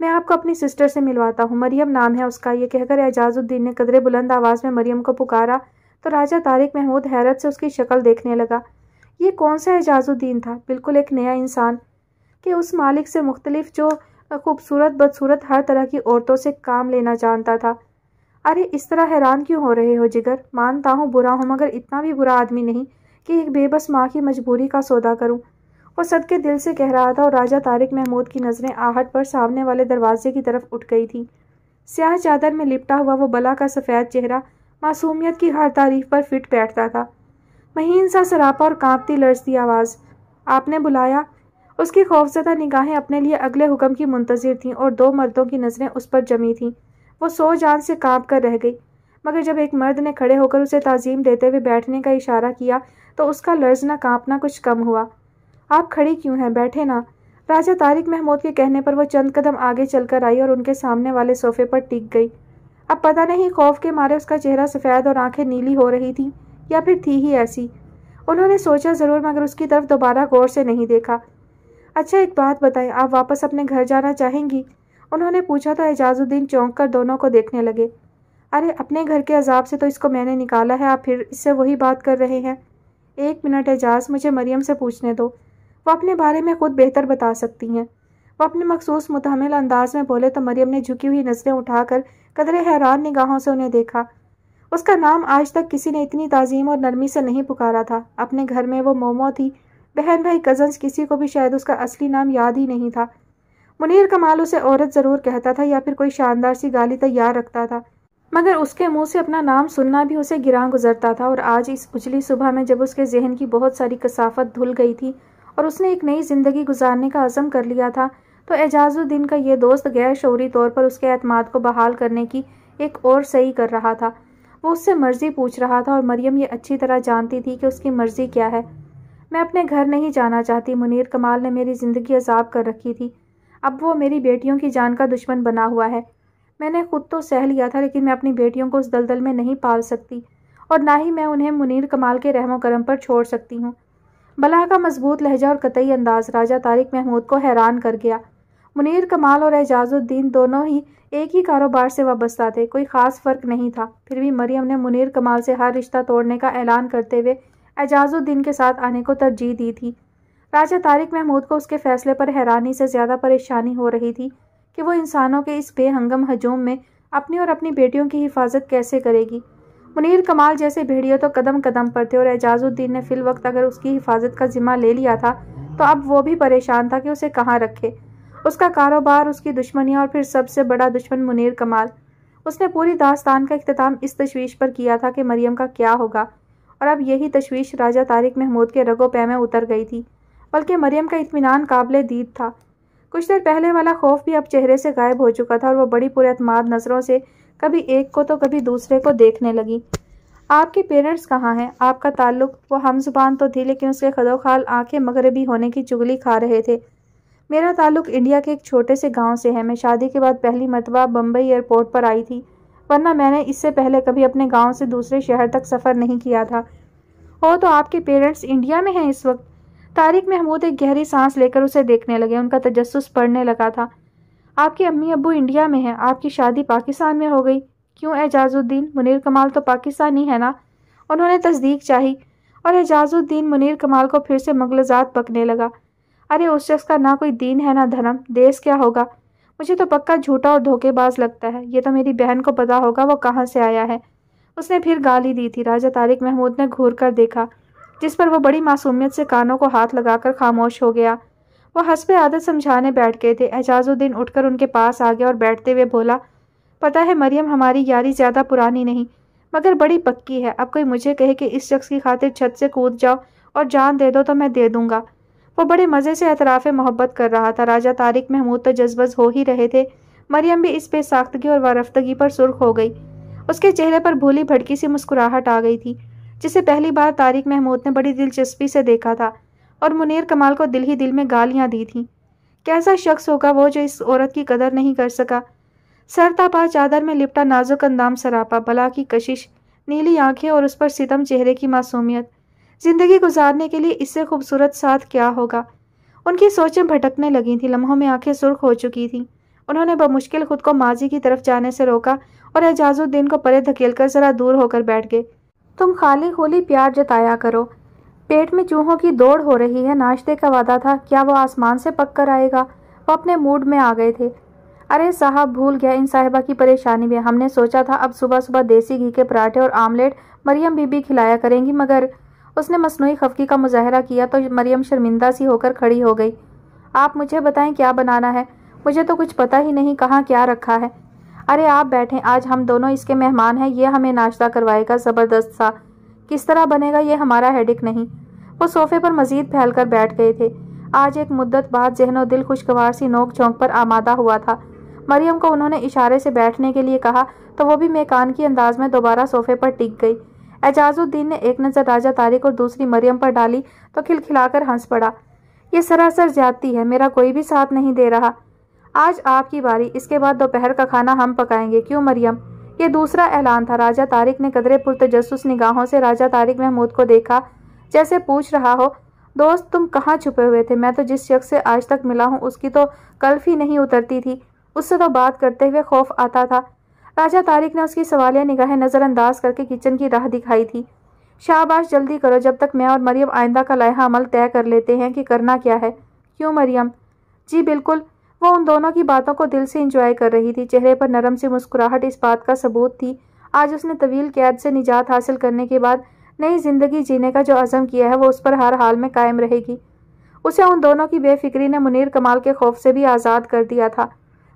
मैं आपको अपनी सिस्टर से मिलवाता हूँ मरियम नाम है उसका यह कहकर एजाजुद्दीन ने कदरे बुलंद आवाज़ में मरियम को पुकारा तो राजा तारिक महमूद हैरत से उसकी शक्ल देखने लगा ये कौन सा एजाजुद्दीन था बिल्कुल एक नया इंसान कि उस मालिक से मुख्तलिफ जो खूबसूरत बदसूरत हर तरह की औरतों से काम लेना जानता था अरे इस तरह हैरान क्यों हो रहे हो जिगर मानता हूँ बुरा हूँ मगर इतना भी बुरा आदमी नहीं कि एक बेबस माँ की मजबूरी का सौदा करूँ वो सद के दिल से कह रहा था और राजा तारिक महमूद की नज़रें आहट पर सामने वाले दरवाजे की तरफ उठ गई थी स्याह चादर में लिपटा हुआ वो बला का सफ़ेद चेहरा मासूमियत की हर तारीफ पर फिट बैठता था महीन सा सरापा और कांपती लड़ती आवाज़ आपने बुलाया उसकी खौफजदा निगाहें अपने लिए अगले हुक्म की मुंतजर थीं और दो मर्दों की नज़रें उस पर जमी थीं वो सो जान से कांप कर रह गई मगर जब एक मर्द ने खड़े होकर उसे ताज़ीम देते हुए बैठने का इशारा किया तो उसका लर्जना कांपना कुछ कम हुआ आप खड़ी क्यों हैं बैठे ना राजा तारिक महमूद के कहने पर वो चंद कदम आगे चलकर आई और उनके सामने वाले सोफे पर टिक गई अब पता नहीं खौफ के मारे उसका चेहरा सफ़ेद और आंखें नीली हो रही थीं या फिर थी ही ऐसी उन्होंने सोचा ज़रूर मगर उसकी तरफ दोबारा गौर से नहीं देखा अच्छा एक बात बताएं आप वापस अपने घर जाना चाहेंगी उन्होंने पूछा तो एजाजुद्दीन चौंक कर दोनों को देखने लगे अरे अपने घर के अजाब से तो इसको मैंने निकाला है आप फिर इससे वही बात कर रहे हैं एक मिनट एजाज मुझे मरियम से पूछने दो वो अपने बारे में खुद बेहतर बता सकती हैं वो अपने मखसूस मुतहमल अंदाज में बोले तो मरियम ने झुकी हुई नज़रें उठाकर कदरे हैरान निगाहों से उन्हें देखा उसका नाम आज तक किसी ने इतनी ताजीम और नरमी से नहीं पुकारा था अपने घर में वो मोमो थी बहन भाई कजन्स किसी को भी शायद उसका असली नाम याद ही नहीं था मुनीर कमाल उसे औरत ज़रूर कहता था या फिर कोई शानदार सी गाली तैयार रखता था मगर उसके मुंह से अपना नाम सुनना भी उसे गिरा गुजरता था और आज इस उजली सुबह में जब उसके जहन की बहुत सारी कसाफत धुल गई थी और उसने एक नई ज़िंदगी गुजारने का अज़म कर लिया था तो एजाजुद्दीन का ये दोस्त गैर शौरी तौर पर उसके अतमाद को बहाल करने की एक और सही कर रहा था वो उससे मर्ज़ी पूछ रहा था और मरियम ये अच्छी तरह जानती थी कि उसकी मर्ज़ी क्या है मैं अपने घर नहीं जाना चाहती मुनीर कमाल ने मेरी ज़िंदगी अजाब कर रखी थी अब वो मेरी बेटियों की जान का दुश्मन बना हुआ है मैंने खुद तो सह लिया था लेकिन मैं अपनी बेटियों को उस दलदल में नहीं पाल सकती और ना ही मैं उन्हें मुनीर कमाल के रहमो करम पर छोड़ सकती हूँ बलाह का मजबूत लहजा और कतई अंदाज राजा तारिक महमूद को हैरान कर गया मुनीर कमाल और एजाजुद्दीन दोनों ही एक ही कारोबार से वाबस्ता थे कोई ख़ास फ़र्क नहीं था फिर भी मरियम ने मुनीर कमाल से हर रिश्ता तोड़ने का ऐलान करते हुए एजाजुद्दीन के साथ आने को तरजीह दी थी राजा तारिक महमूद को उसके फैसले पर हैरानी से ज़्यादा परेशानी हो रही थी कि वो इंसानों के इस बेहंगम हजूम में अपनी और अपनी बेटियों की हिफाजत कैसे करेगी मुनीर कमाल जैसे भेड़ियों तो कदम कदम पर थे और एजाजुद्दीन ने फिल वक्त अगर उसकी हिफाजत का जिम्मा ले लिया था तो अब वो भी परेशान था कि उसे कहाँ रखे उसका कारोबार उसकी दुश्मनियाँ और फिर सबसे बड़ा दुश्मन मुनीर कमाल उसने पूरी दास्तान का अख्ताम इस तशवीश पर किया था कि मरियम का क्या होगा और अब यही तशवीश राजा तारिक महमूद के रगो पे में उतर गई थी बल्कि मरियम का इतमान काबिल दीद था कुछ देर पहले वाला खौफ भी अब चेहरे से गायब हो चुका था और वह बड़ी पुरमाद नज़रों से कभी एक को तो कभी दूसरे को देखने लगी आपके पेरेंट्स कहाँ हैं आपका ताल्लुक वो हम जुबान तो थी लेकिन उसके खदोखाल आंखें मगरबी होने की चुगली खा रहे थे मेरा ताल्लुक इंडिया के एक छोटे से गांव से है मैं शादी के बाद पहली मरतबा बम्बई एयरपोर्ट पर आई थी वरना मैंने इससे पहले कभी अपने गांव से दूसरे शहर तक सफ़र नहीं किया था हो तो आपके पेरेंट्स इंडिया में हैं इस वक्त तारिक महमूद एक गहरी सांस लेकर उसे देखने लगे उनका तजस्स पढ़ने लगा था आपकी अम्मी अबू इंडिया में हैं आपकी शादी पाकिस्तान में हो गई क्यों एजाजुद्दीन मुनीर कमाल तो पाकिस्तानी है ना उन्होंने तस्दीक चाही और एजाजुद्दीन मुनीर कमाल को फिर से मगलजात पकने लगा अरे उस शख्स का ना कोई दीन है ना धर्म देश क्या होगा मुझे तो पक्का झूठा और धोखेबाज लगता है ये तो मेरी बहन को पता होगा वो कहाँ से आया है उसने फिर गाली दी थी राजा तारिक महमूद ने घूर कर देखा जिस पर वो बड़ी मासूमियत से कानों को हाथ लगाकर खामोश हो गया वो हंसप आदत समझाने बैठ गए थे एजाजुद्दीन उठकर उनके पास आ गया और बैठते हुए बोला पता है मरियम हमारी यारी ज़्यादा पुरानी नहीं मगर बड़ी पक्की है अब कोई मुझे कहे कि इस शख्स की खातिर छत से कूद जाओ और जान दे दो तो मैं दे दूँगा वो बड़े मज़े से अतराफ मोहब्बत कर रहा था राजा तारिक महमूद तो जज्बज हो ही रहे थे मरियम भी इस पे साख्तगी और वारफ्तगी पर सुर्ख हो गई उसके चेहरे पर भूली भड़की सी मुस्कुराहट आ गई थी जिसे पहली बार तारिक महमूद ने बड़ी दिलचस्पी से देखा था और मुनीर कमाल को दिल ही दिल में गालियाँ दी थीं कैसा शख्स होगा वो जो इस औरत की कदर नहीं कर सका पा चादर में लिपटा नाजुक अंदाम सरापा बला की कशिश नीली आंखें और उस पर सितम चेहरे की मासूमियत ज़िंदगी गुजारने के लिए इससे खूबसूरत साथ क्या होगा उनकी सोचें भटकने लगी थी लम्हों में आंखें सुर्ख हो चुकी थीं उन्होंने बमुश्किल खुद को माजी की तरफ जाने से रोका और एजाजुद्दीन को परे धकेलकर ज़रा दूर होकर बैठ गए तुम खाली खोली प्यार जताया करो पेट में चूहों की दौड़ हो रही है नाश्ते का वादा था क्या वो आसमान से पक कर आएगा वो अपने मूड में आ गए थे अरे साहब भूल गया इन साहिबा की परेशानी में हमने सोचा था अब सुबह सुबह देसी घी के पराठे और आमलेट मरियम बीबी खिलाया करेंगी मगर उसने मसनू खफकी का मुजाहरा किया तो मरियम शर्मिंदा सी होकर खड़ी हो गई आप मुझे बताएं क्या बनाना है मुझे तो कुछ पता ही नहीं कहाँ क्या रखा है अरे आप बैठें आज हम दोनों इसके मेहमान हैं ये हमें नाश्ता करवाएगा ज़बरदस्त सा किस तरह बनेगा ये हमारा हेडिक नहीं वो सोफे पर मजीद फैल कर बैठ गए थे आज एक मुद्दत बाद जहनो दिल खुशगवार सी नोक झोंक पर आमादा हुआ था मरियम को उन्होंने इशारे से बैठने के लिए कहा तो वो भी मेकान की अंदाज में दोबारा सोफे पर टिक गई एजाजुद्दीन ने एक नज़र राजा तारिक और दूसरी मरियम पर डाली तो खिलखिलाकर हंस पड़ा ये सरासर ज्यादती है मेरा कोई भी साथ नहीं दे रहा आज आपकी बारी इसके बाद दोपहर का खाना हम पकाएंगे क्यों मरियम ये दूसरा ऐलान था राजा तारिक ने कदरे पुरतजस निगाहों से राजा तारिक महमूद को देखा जैसे पूछ रहा हो दोस्त तुम कहाँ छुपे हुए थे मैं तो जिस शख्स से आज तक मिला हूँ उसकी तो कल्फ ही नहीं उतरती थी उससे तो बात करते हुए खौफ आता था राजा तारिक ने उसकी सवालिया निगाहें नज़रअंदाज करके किचन की राह दिखाई थी शाबाश जल्दी करो जब तक मैं और मरियम आइंदा का लाहा अमल तय कर लेते हैं कि करना क्या है क्यों मरियम जी बिल्कुल वो उन दोनों की बातों को दिल से इंजॉय कर रही थी चेहरे पर नरम सी मुस्कुराहट इस बात का सबूत थी आज उसने तवील कैद से निजात हासिल करने के बाद नई जिंदगी जीने का जो अज़म किया है वो उस पर हर हाल में कायम रहेगी उसे उन दोनों की बेफिक्री ने मुनीर कमाल के खौफ से भी आज़ाद कर दिया था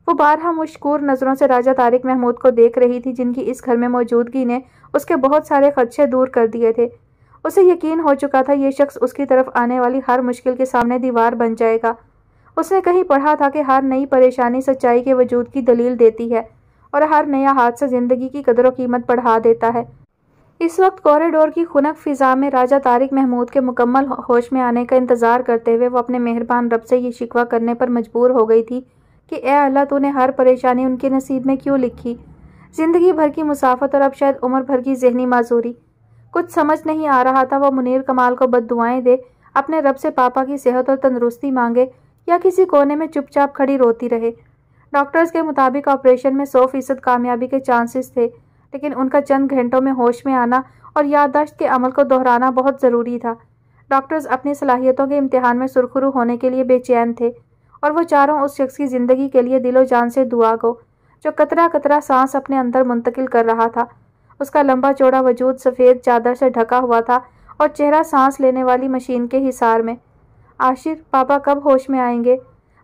वो बारहा मशकूर नज़रों से राजा तारिक महमूद को देख रही थी जिनकी इस घर में मौजूदगी ने उसके बहुत सारे खदशे दूर कर दिए थे उसे यकीन हो चुका था यह शख्स उसकी तरफ आने वाली हर मुश्किल के सामने दीवार बन जाएगा उसने कहीं पढ़ा था कि हर नई परेशानी सच्चाई के वजूद की दलील देती है और हर नया हादसा ज़िंदगी की कदर कीमत बढ़ा देता है इस वक्त कॉरिडोर की खुनक फ़िज़ा में राजा तारिक महमूद के मुकम्मल होश में आने का इंतज़ार करते हुए वो अपने मेहरबान रब से ये शिकवा करने पर मजबूर हो गई थी कि ए अल्लाह तूने हर परेशानी उनके नसीब में क्यों लिखी ज़िंदगी भर की मुसाफत और अब शायद उम्र भर की जहनी माजूरी कुछ समझ नहीं आ रहा था वह मुनीर कमाल को बद दुआएँ दे अपने रब से पापा की सेहत और तंदरुस्ती मांगे या किसी कोने में चुपचाप खड़ी रोती रहे डॉक्टर्स के मुताबिक ऑपरेशन में सौ फीसद कामयाबी के चांसेस थे लेकिन उनका चंद घंटों में होश में आना और याददाश्त के अमल को दोहराना बहुत ज़रूरी था डॉक्टर्स अपनी सलाहियतों के इम्तिहान में सुरखरू होने के लिए बेचैन थे और वो चारों उस शख्स की ज़िंदगी के लिए दिलो जान से दुआ गो जो कतरा कतरा सांस अपने अंदर मुंतकिल कर रहा था उसका लंबा चौड़ा वजूद सफ़ेद चादर से ढका हुआ था और चेहरा सांस लेने वाली मशीन के हिसार में आशिर पापा कब होश में आएंगे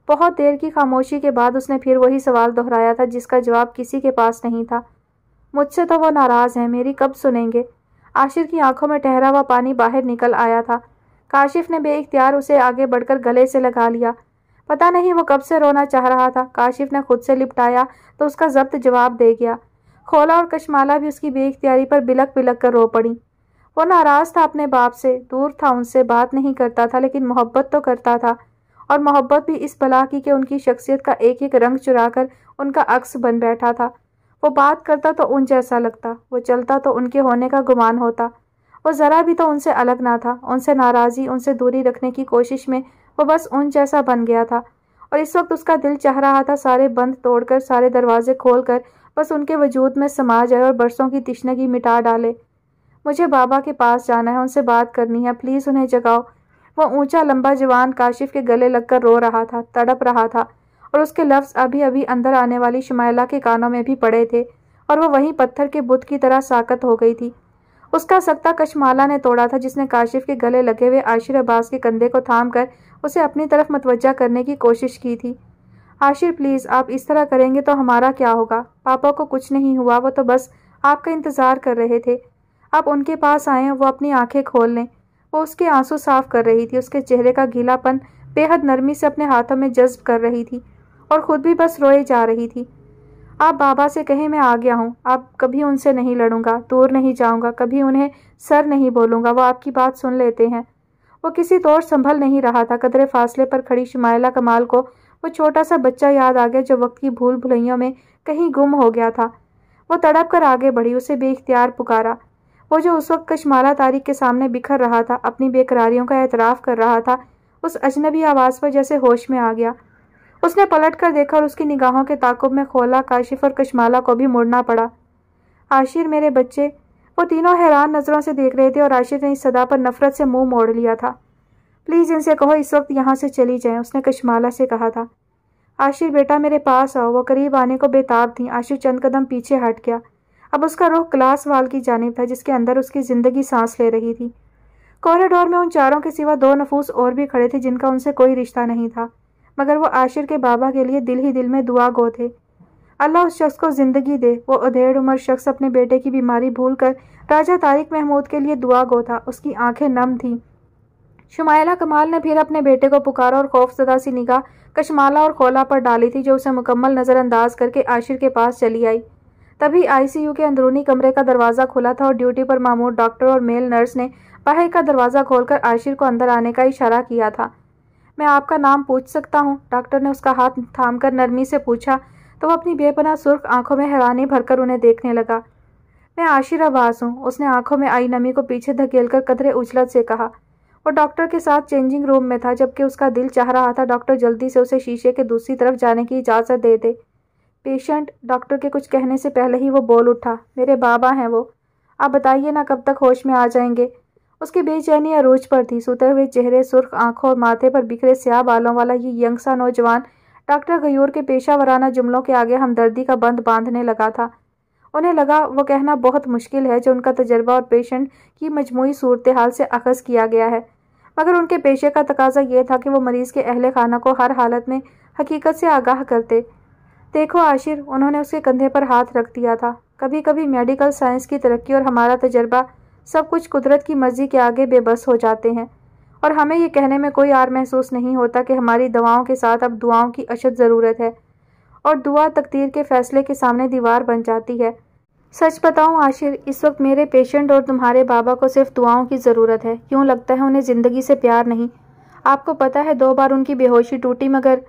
बहुत देर की खामोशी के बाद उसने फिर वही सवाल दोहराया था जिसका जवाब किसी के पास नहीं था मुझसे तो वो नाराज़ हैं मेरी कब सुनेंगे आशिर की आंखों में ठहरा हुआ पानी बाहर निकल आया था काशिफ ने बेख्तियार उसे आगे बढ़कर गले से लगा लिया पता नहीं वो कब से रोना चाह रहा था काशिफ ने खुद से लिपटाया तो उसका जब्त जवाब दे गया खोला और कशमाला भी उसकी बेख्तियारी पर बिलक बिलक कर रो पड़ी वो नाराज़ था अपने बाप से दूर था उनसे बात नहीं करता था लेकिन मोहब्बत तो करता था और मोहब्बत भी इस भला की कि उनकी शख्सियत का एक एक रंग चुरा कर उनका अक्स बन बैठा था वो बात करता तो उन जैसा लगता वो चलता तो उनके होने का गुमान होता वो ज़रा भी तो उनसे अलग ना था उनसे नाराज़ी उनसे दूरी रखने की कोशिश में वो बस उन जैसा बन गया था और इस वक्त उसका दिल चाह रहा था सारे बंद तोड़कर सारे दरवाजे खोलकर बस उनके वजूद में समा जाए और बरसों की तिश्नगी मिटा डाले मुझे बाबा के पास जाना है उनसे बात करनी है प्लीज़ उन्हें जगाओ वह ऊंचा लंबा जवान काशिफ के गले लगकर रो रहा था तड़प रहा था और उसके लफ्ज़ अभी अभी अंदर आने वाली शुमाला के कानों में भी पड़े थे और वह वहीं पत्थर के बुत की तरह साकत हो गई थी उसका सत्ता कशमाला ने तोड़ा था जिसने काशिफ के गले लगे हुए आशिर अब्बास के कंधे को थाम कर उसे अपनी तरफ मतवजा करने की कोशिश की थी आशिर प्लीज़ आप इस तरह करेंगे तो हमारा क्या होगा पापा को कुछ नहीं हुआ वो तो बस आपका इंतज़ार कर रहे थे आप उनके पास आएँ वो अपनी आँखें खोल लें वो उसके आंसू साफ कर रही थी उसके चेहरे का गीलापन बेहद नरमी से अपने हाथों में जज्ब कर रही थी और ख़ुद भी बस रोए जा रही थी आप बाबा से कहें मैं आ गया हूँ आप कभी उनसे नहीं लड़ूंगा दूर नहीं जाऊँगा कभी उन्हें सर नहीं बोलूँगा वो आपकी बात सुन लेते हैं वो किसी तौर संभल नहीं रहा था कदरे फासले पर खड़ी शुमाइला कमाल को वो छोटा सा बच्चा याद आ गया जो वक्त की भूल भुलैयों में कहीं गुम हो गया था वो तड़प कर आगे बढ़ी उसे बेख्तियार पुकारा वो जो उस वक्त कशमाला तारीख के सामने बिखर रहा था अपनी बेकरारियों का एतराफ़ कर रहा था उस अजनबी आवाज़ पर जैसे होश में आ गया उसने पलट कर देखा और उसकी निगाहों के ताकुब में खोला काशिफ और कशमाला को भी मुड़ना पड़ा आशिर मेरे बच्चे वो तीनों हैरान नज़रों से देख रहे थे और राशिद ने इस सदा पर नफरत से मुंह मोड़ लिया था प्लीज़ इनसे कहो इस वक्त यहाँ से चली जाएं उसने कश्माला से कहा था आशिर बेटा मेरे पास आओ वो करीब आने को बेताब थी आशिर चंद कदम पीछे हट गया अब उसका रुख क्लास वाल की जानब था जिसके अंदर उसकी ज़िंदगी सांस ले रही थी कॉरिडोर में उन चारों के सिवा दो नफूस और भी खड़े थे जिनका उनसे कोई रिश्ता नहीं था मगर वो आशिर के बाबा के लिए दिल ही दिल में दुआ गो थे अल्लाह उस शख्स को ज़िंदगी दे वो अधेड़ उम्र शख्स अपने बेटे की बीमारी भूल कर राजा तारिक महमूद के लिए दुआ गो था उसकी आंखें नम थीं शुमाइला कमाल ने फिर अपने बेटे को पुकारा और खौफजदा सी निगाह कशमाला और खोला पर डाली थी जो उसे मुकम्मल नज़रअंदाज करके आशिर के पास चली आई तभी आईसीयू के अंदरूनी कमरे का दरवाज़ा खुला था और ड्यूटी पर मामूर डॉक्टर और मेल नर्स ने बाहर का दरवाज़ा खोलकर आशिर को अंदर आने का इशारा किया था मैं आपका नाम पूछ सकता हूँ डॉक्टर ने उसका हाथ थाम कर नरमी से पूछा तो वह अपनी बेपना सुर्ख आंखों में हैरानी भरकर उन्हें देखने लगा मैं आशिर हूँ उसने आंखों में आई नमी को पीछे धकेल कर कदरे उछलत से कहा वो डॉक्टर के साथ चेंजिंग रूम में था जबकि उसका दिल चाह रहा था डॉक्टर जल्दी से उसे शीशे के दूसरी तरफ जाने की इजाज़त दे दे पेशेंट डॉक्टर के कुछ कहने से पहले ही वो बोल उठा मेरे बाबा हैं वो आप बताइए ना कब तक होश में आ जाएंगे उसकी बेचैनी अरूज पर थी सोते हुए चेहरे सुर्ख आंखों और माथे पर बिखरे स्याह बालों वाला ये यंग सा नौजवान डॉक्टर गयूर के पेशा वराना जुमलों के आगे हमदर्दी का बंद बांधने लगा था उन्हें लगा वो कहना बहुत मुश्किल है जो उनका तजर्बा और पेशेंट की मजमू सूरत हाल से अखज़ किया गया है मगर उनके पेशे का तकाजा ये था कि वो मरीज़ के अहल खाना को हर हालत में हकीकत से आगाह करते देखो आशिर उन्होंने उसके कंधे पर हाथ रख दिया था कभी कभी मेडिकल साइंस की तरक्की और हमारा तजर्बा सब कुछ कुदरत की मर्ज़ी के आगे बेबस हो जाते हैं और हमें ये कहने में कोई आर महसूस नहीं होता कि हमारी दवाओं के साथ अब दुआओं की अशद ज़रूरत है और दुआ तकदीर के फैसले के सामने दीवार बन जाती है सच बताऊं आशिर इस वक्त मेरे पेशेंट और तुम्हारे बाबा को सिर्फ दुआओं की ज़रूरत है यूँ लगता है उन्हें ज़िंदगी से प्यार नहीं आपको पता है दो बार उनकी बेहोशी टूटी मगर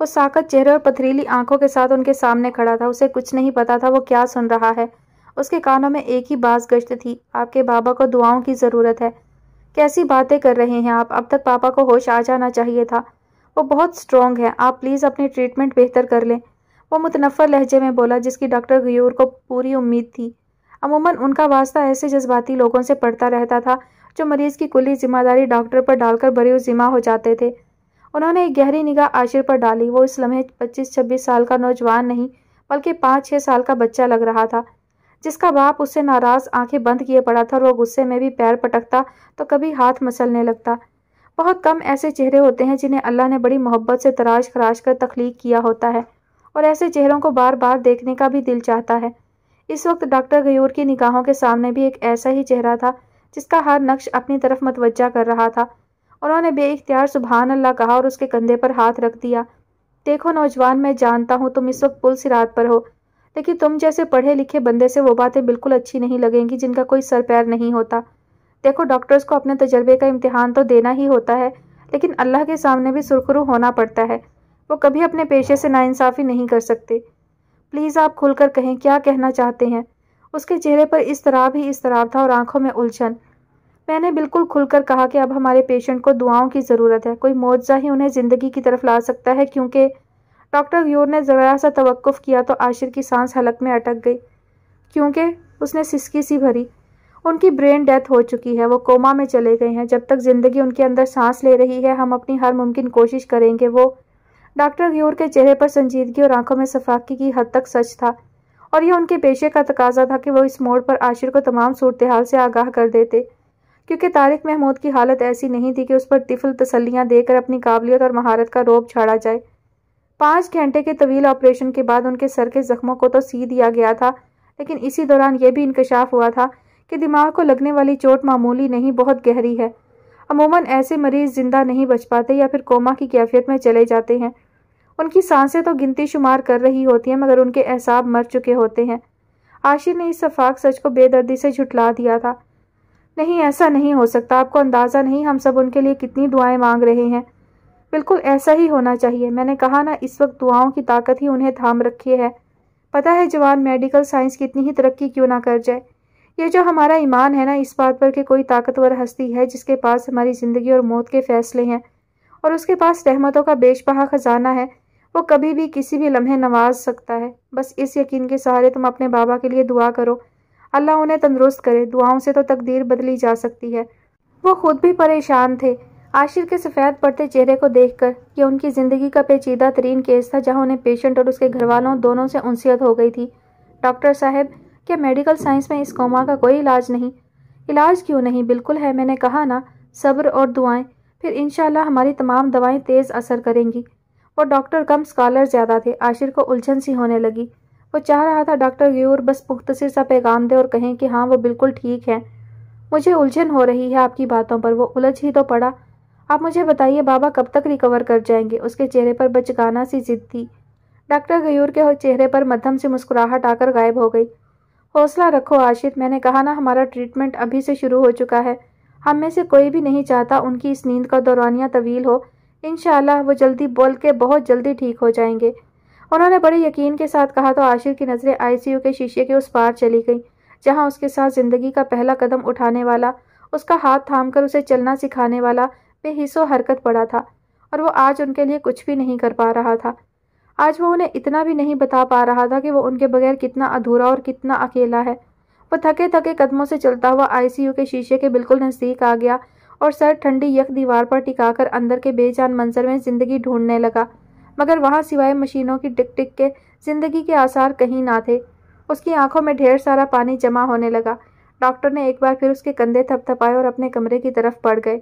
वो साकत चेहरे और पथरीली आंखों के साथ उनके सामने खड़ा था उसे कुछ नहीं पता था वो क्या सुन रहा है उसके कानों में एक ही बाज गश्त थी आपके बाबा को दुआओं की ज़रूरत है कैसी बातें कर रहे हैं आप अब तक पापा को होश आ जाना चाहिए था वो बहुत स्ट्रॉन्ग है आप प्लीज़ अपनी ट्रीटमेंट बेहतर कर लें वो मुतनफ़र लहजे में बोला जिसकी डॉक्टर गयूर को पूरी उम्मीद थी अमूमन उनका वास्ता ऐसे जज्बाती लोगों से पड़ता रहता था जो मरीज़ की कुली जिम्मेदारी डॉक्टर पर डालकर बड़े जिम्मा हो जाते थे उन्होंने एक गहरी निगाह आशिर पर डाली वो इस लम्हे पच्चीस छब्बीस साल का नौजवान नहीं बल्कि पाँच छः साल का बच्चा लग रहा था जिसका बाप उससे नाराज आंखें बंद किए पड़ा था और वह गुस्से में भी पैर पटकता तो कभी हाथ मसलने लगता बहुत कम ऐसे चेहरे होते हैं जिन्हें अल्लाह ने बड़ी मोहब्बत से तराश खराश कर तख्लीक किया होता है और ऐसे चेहरों को बार बार देखने का भी दिल चाहता है इस वक्त डॉक्टर गयूर की निगाहों के सामने भी एक ऐसा ही चेहरा था जिसका हर नक्श अपनी तरफ मतवजा कर रहा था उन्होंने इख्तियार सुबहान अल्लाह कहा और उसके कंधे पर हाथ रख दिया देखो नौजवान मैं जानता हूँ तुम इस वक्त पुल सिरात पर हो लेकिन तुम जैसे पढ़े लिखे बंदे से वो बातें बिल्कुल अच्छी नहीं लगेंगी जिनका कोई सर पैर नहीं होता देखो डॉक्टर्स को अपने तजर्बे का इम्तहान तो देना ही होता है लेकिन अल्लाह के सामने भी सुरखरू होना पड़ता है वो कभी अपने पेशे से नाइंसाफ़ी नहीं कर सकते प्लीज़ आप खुलकर कहें क्या कहना चाहते हैं उसके चेहरे पर इस तरह ही इस तरह था और आंखों में उलझन मैंने बिल्कुल खुलकर कहा कि अब हमारे पेशेंट को दुआओं की ज़रूरत है कोई मुआवजा ही उन्हें ज़िंदगी की तरफ ला सकता है क्योंकि डॉक्टर यूर ने ज़रा सा तवक़ुफ़ किया तो आशिर की सांस हलक में अटक गई क्योंकि उसने सिसकी सी भरी उनकी ब्रेन डेथ हो चुकी है वो कोमा में चले गए हैं जब तक ज़िंदगी उनके अंदर सांस ले रही है हम अपनी हर मुमकिन कोशिश करेंगे वो डॉक्टर यूर के चेहरे पर संजीदगी और आंखों में सफाकी की हद तक सच था और यह उनके पेशे का तकाजा था कि वो इस मोड़ पर आशिर को तमाम सूरत हाल से आगाह कर देते क्योंकि तारिक महमूद की हालत ऐसी नहीं थी कि उस पर तिफल तसलियाँ देकर अपनी काबिलियत और महारत का रोब छाड़ा जाए पाँच घंटे के तवील ऑपरेशन के बाद उनके सर के जख्मों को तो सी दिया गया था लेकिन इसी दौरान यह भी इंकशाफ हुआ था कि दिमाग को लगने वाली चोट मामूली नहीं बहुत गहरी है अमूमन ऐसे मरीज ज़िंदा नहीं बच पाते या फिर कोमा की कैफियत में चले जाते हैं उनकी सांसें तो गिनती शुमार कर रही होती हैं मगर उनके एहसाब मर चुके होते हैं आशिर ने इस सफाक सच को बेदर्दी से झुटला दिया था नहीं ऐसा नहीं हो सकता आपको अंदाज़ा नहीं हम सब उनके लिए कितनी दुआएं मांग रहे हैं बिल्कुल ऐसा ही होना चाहिए मैंने कहा ना इस वक्त दुआओं की ताकत ही उन्हें थाम रखी है पता है जवान मेडिकल साइंस कितनी ही तरक्की क्यों ना कर जाए ये जो हमारा ईमान है ना इस बात पर कि कोई ताकतवर हस्ती है जिसके पास हमारी ज़िंदगी और मौत के फैसले हैं और उसके पास रहमतों का बेशबहा ख़जाना है वो कभी भी किसी भी लम्हे नवाज सकता है बस इस यकीन के सहारे तुम अपने बाबा के लिए दुआ करो अल्लाह उन्हें तंदुरुस्त करे दुआओं से तो तकदीर बदली जा सकती है वो खुद भी परेशान थे आशिर के सफ़ेद पड़ते चेहरे को देखकर यह उनकी ज़िंदगी का पेचीदा तरीन केस था जहां उन्हें पेशेंट और उसके घर वालों दोनों से उनसीयत हो गई थी डॉक्टर साहब क्या मेडिकल साइंस में इस कोमा का कोई इलाज नहीं इलाज क्यों नहीं बिल्कुल है मैंने कहा ना सब्र और दुआएं फिर इन हमारी तमाम दवाएं तेज़ असर करेंगी और डॉक्टर कम स्कॉलर ज़्यादा थे आशिर को उलझन सी होने लगी वो चाह रहा था डॉक्टर ग्यूर बस मुख्तसर सा पैगाम दे और कहें कि हाँ वो बिल्कुल ठीक है मुझे उलझन हो रही है आपकी बातों पर वो उलझ ही तो पड़ा आप मुझे बताइए बाबा कब तक रिकवर कर जाएंगे उसके चेहरे पर बचकाना सी जिद थी डॉक्टर गयूर के चेहरे पर मध्यम से मुस्कुराहट आकर गायब हो गई हौसला रखो आशित मैंने कहा ना हमारा ट्रीटमेंट अभी से शुरू हो चुका है हम में से कोई भी नहीं चाहता उनकी इस नींद का दौरानिया तवील हो इन वो जल्दी बोल के बहुत जल्दी ठीक हो जाएंगे उन्होंने बड़े यकीन के साथ कहा तो आशिर की नज़रें आईसीयू के शीशे के उस पार चली गई जहां उसके साथ ज़िंदगी का पहला कदम उठाने वाला उसका हाथ थाम कर उसे चलना सिखाने वाला बेहिसो हरकत पड़ा था और वो आज उनके लिए कुछ भी नहीं कर पा रहा था आज वो उन्हें इतना भी नहीं बता पा रहा था कि वो उनके बगैर कितना अधूरा और कितना अकेला है वो थके थके कदमों से चलता हुआ आईसीयू के शीशे के बिल्कुल नज़दीक आ गया और सर ठंडी यक दीवार पर टिकाकर अंदर के बेजान मंजर में ज़िंदगी ढूंढने लगा मगर वहाँ सिवाय मशीनों की टिक टिक के ज़िंदगी के आसार कहीं ना थे उसकी आंखों में ढेर सारा पानी जमा होने लगा डॉक्टर ने एक बार फिर उसके कंधे थपथपाए और अपने कमरे की तरफ पड़ गए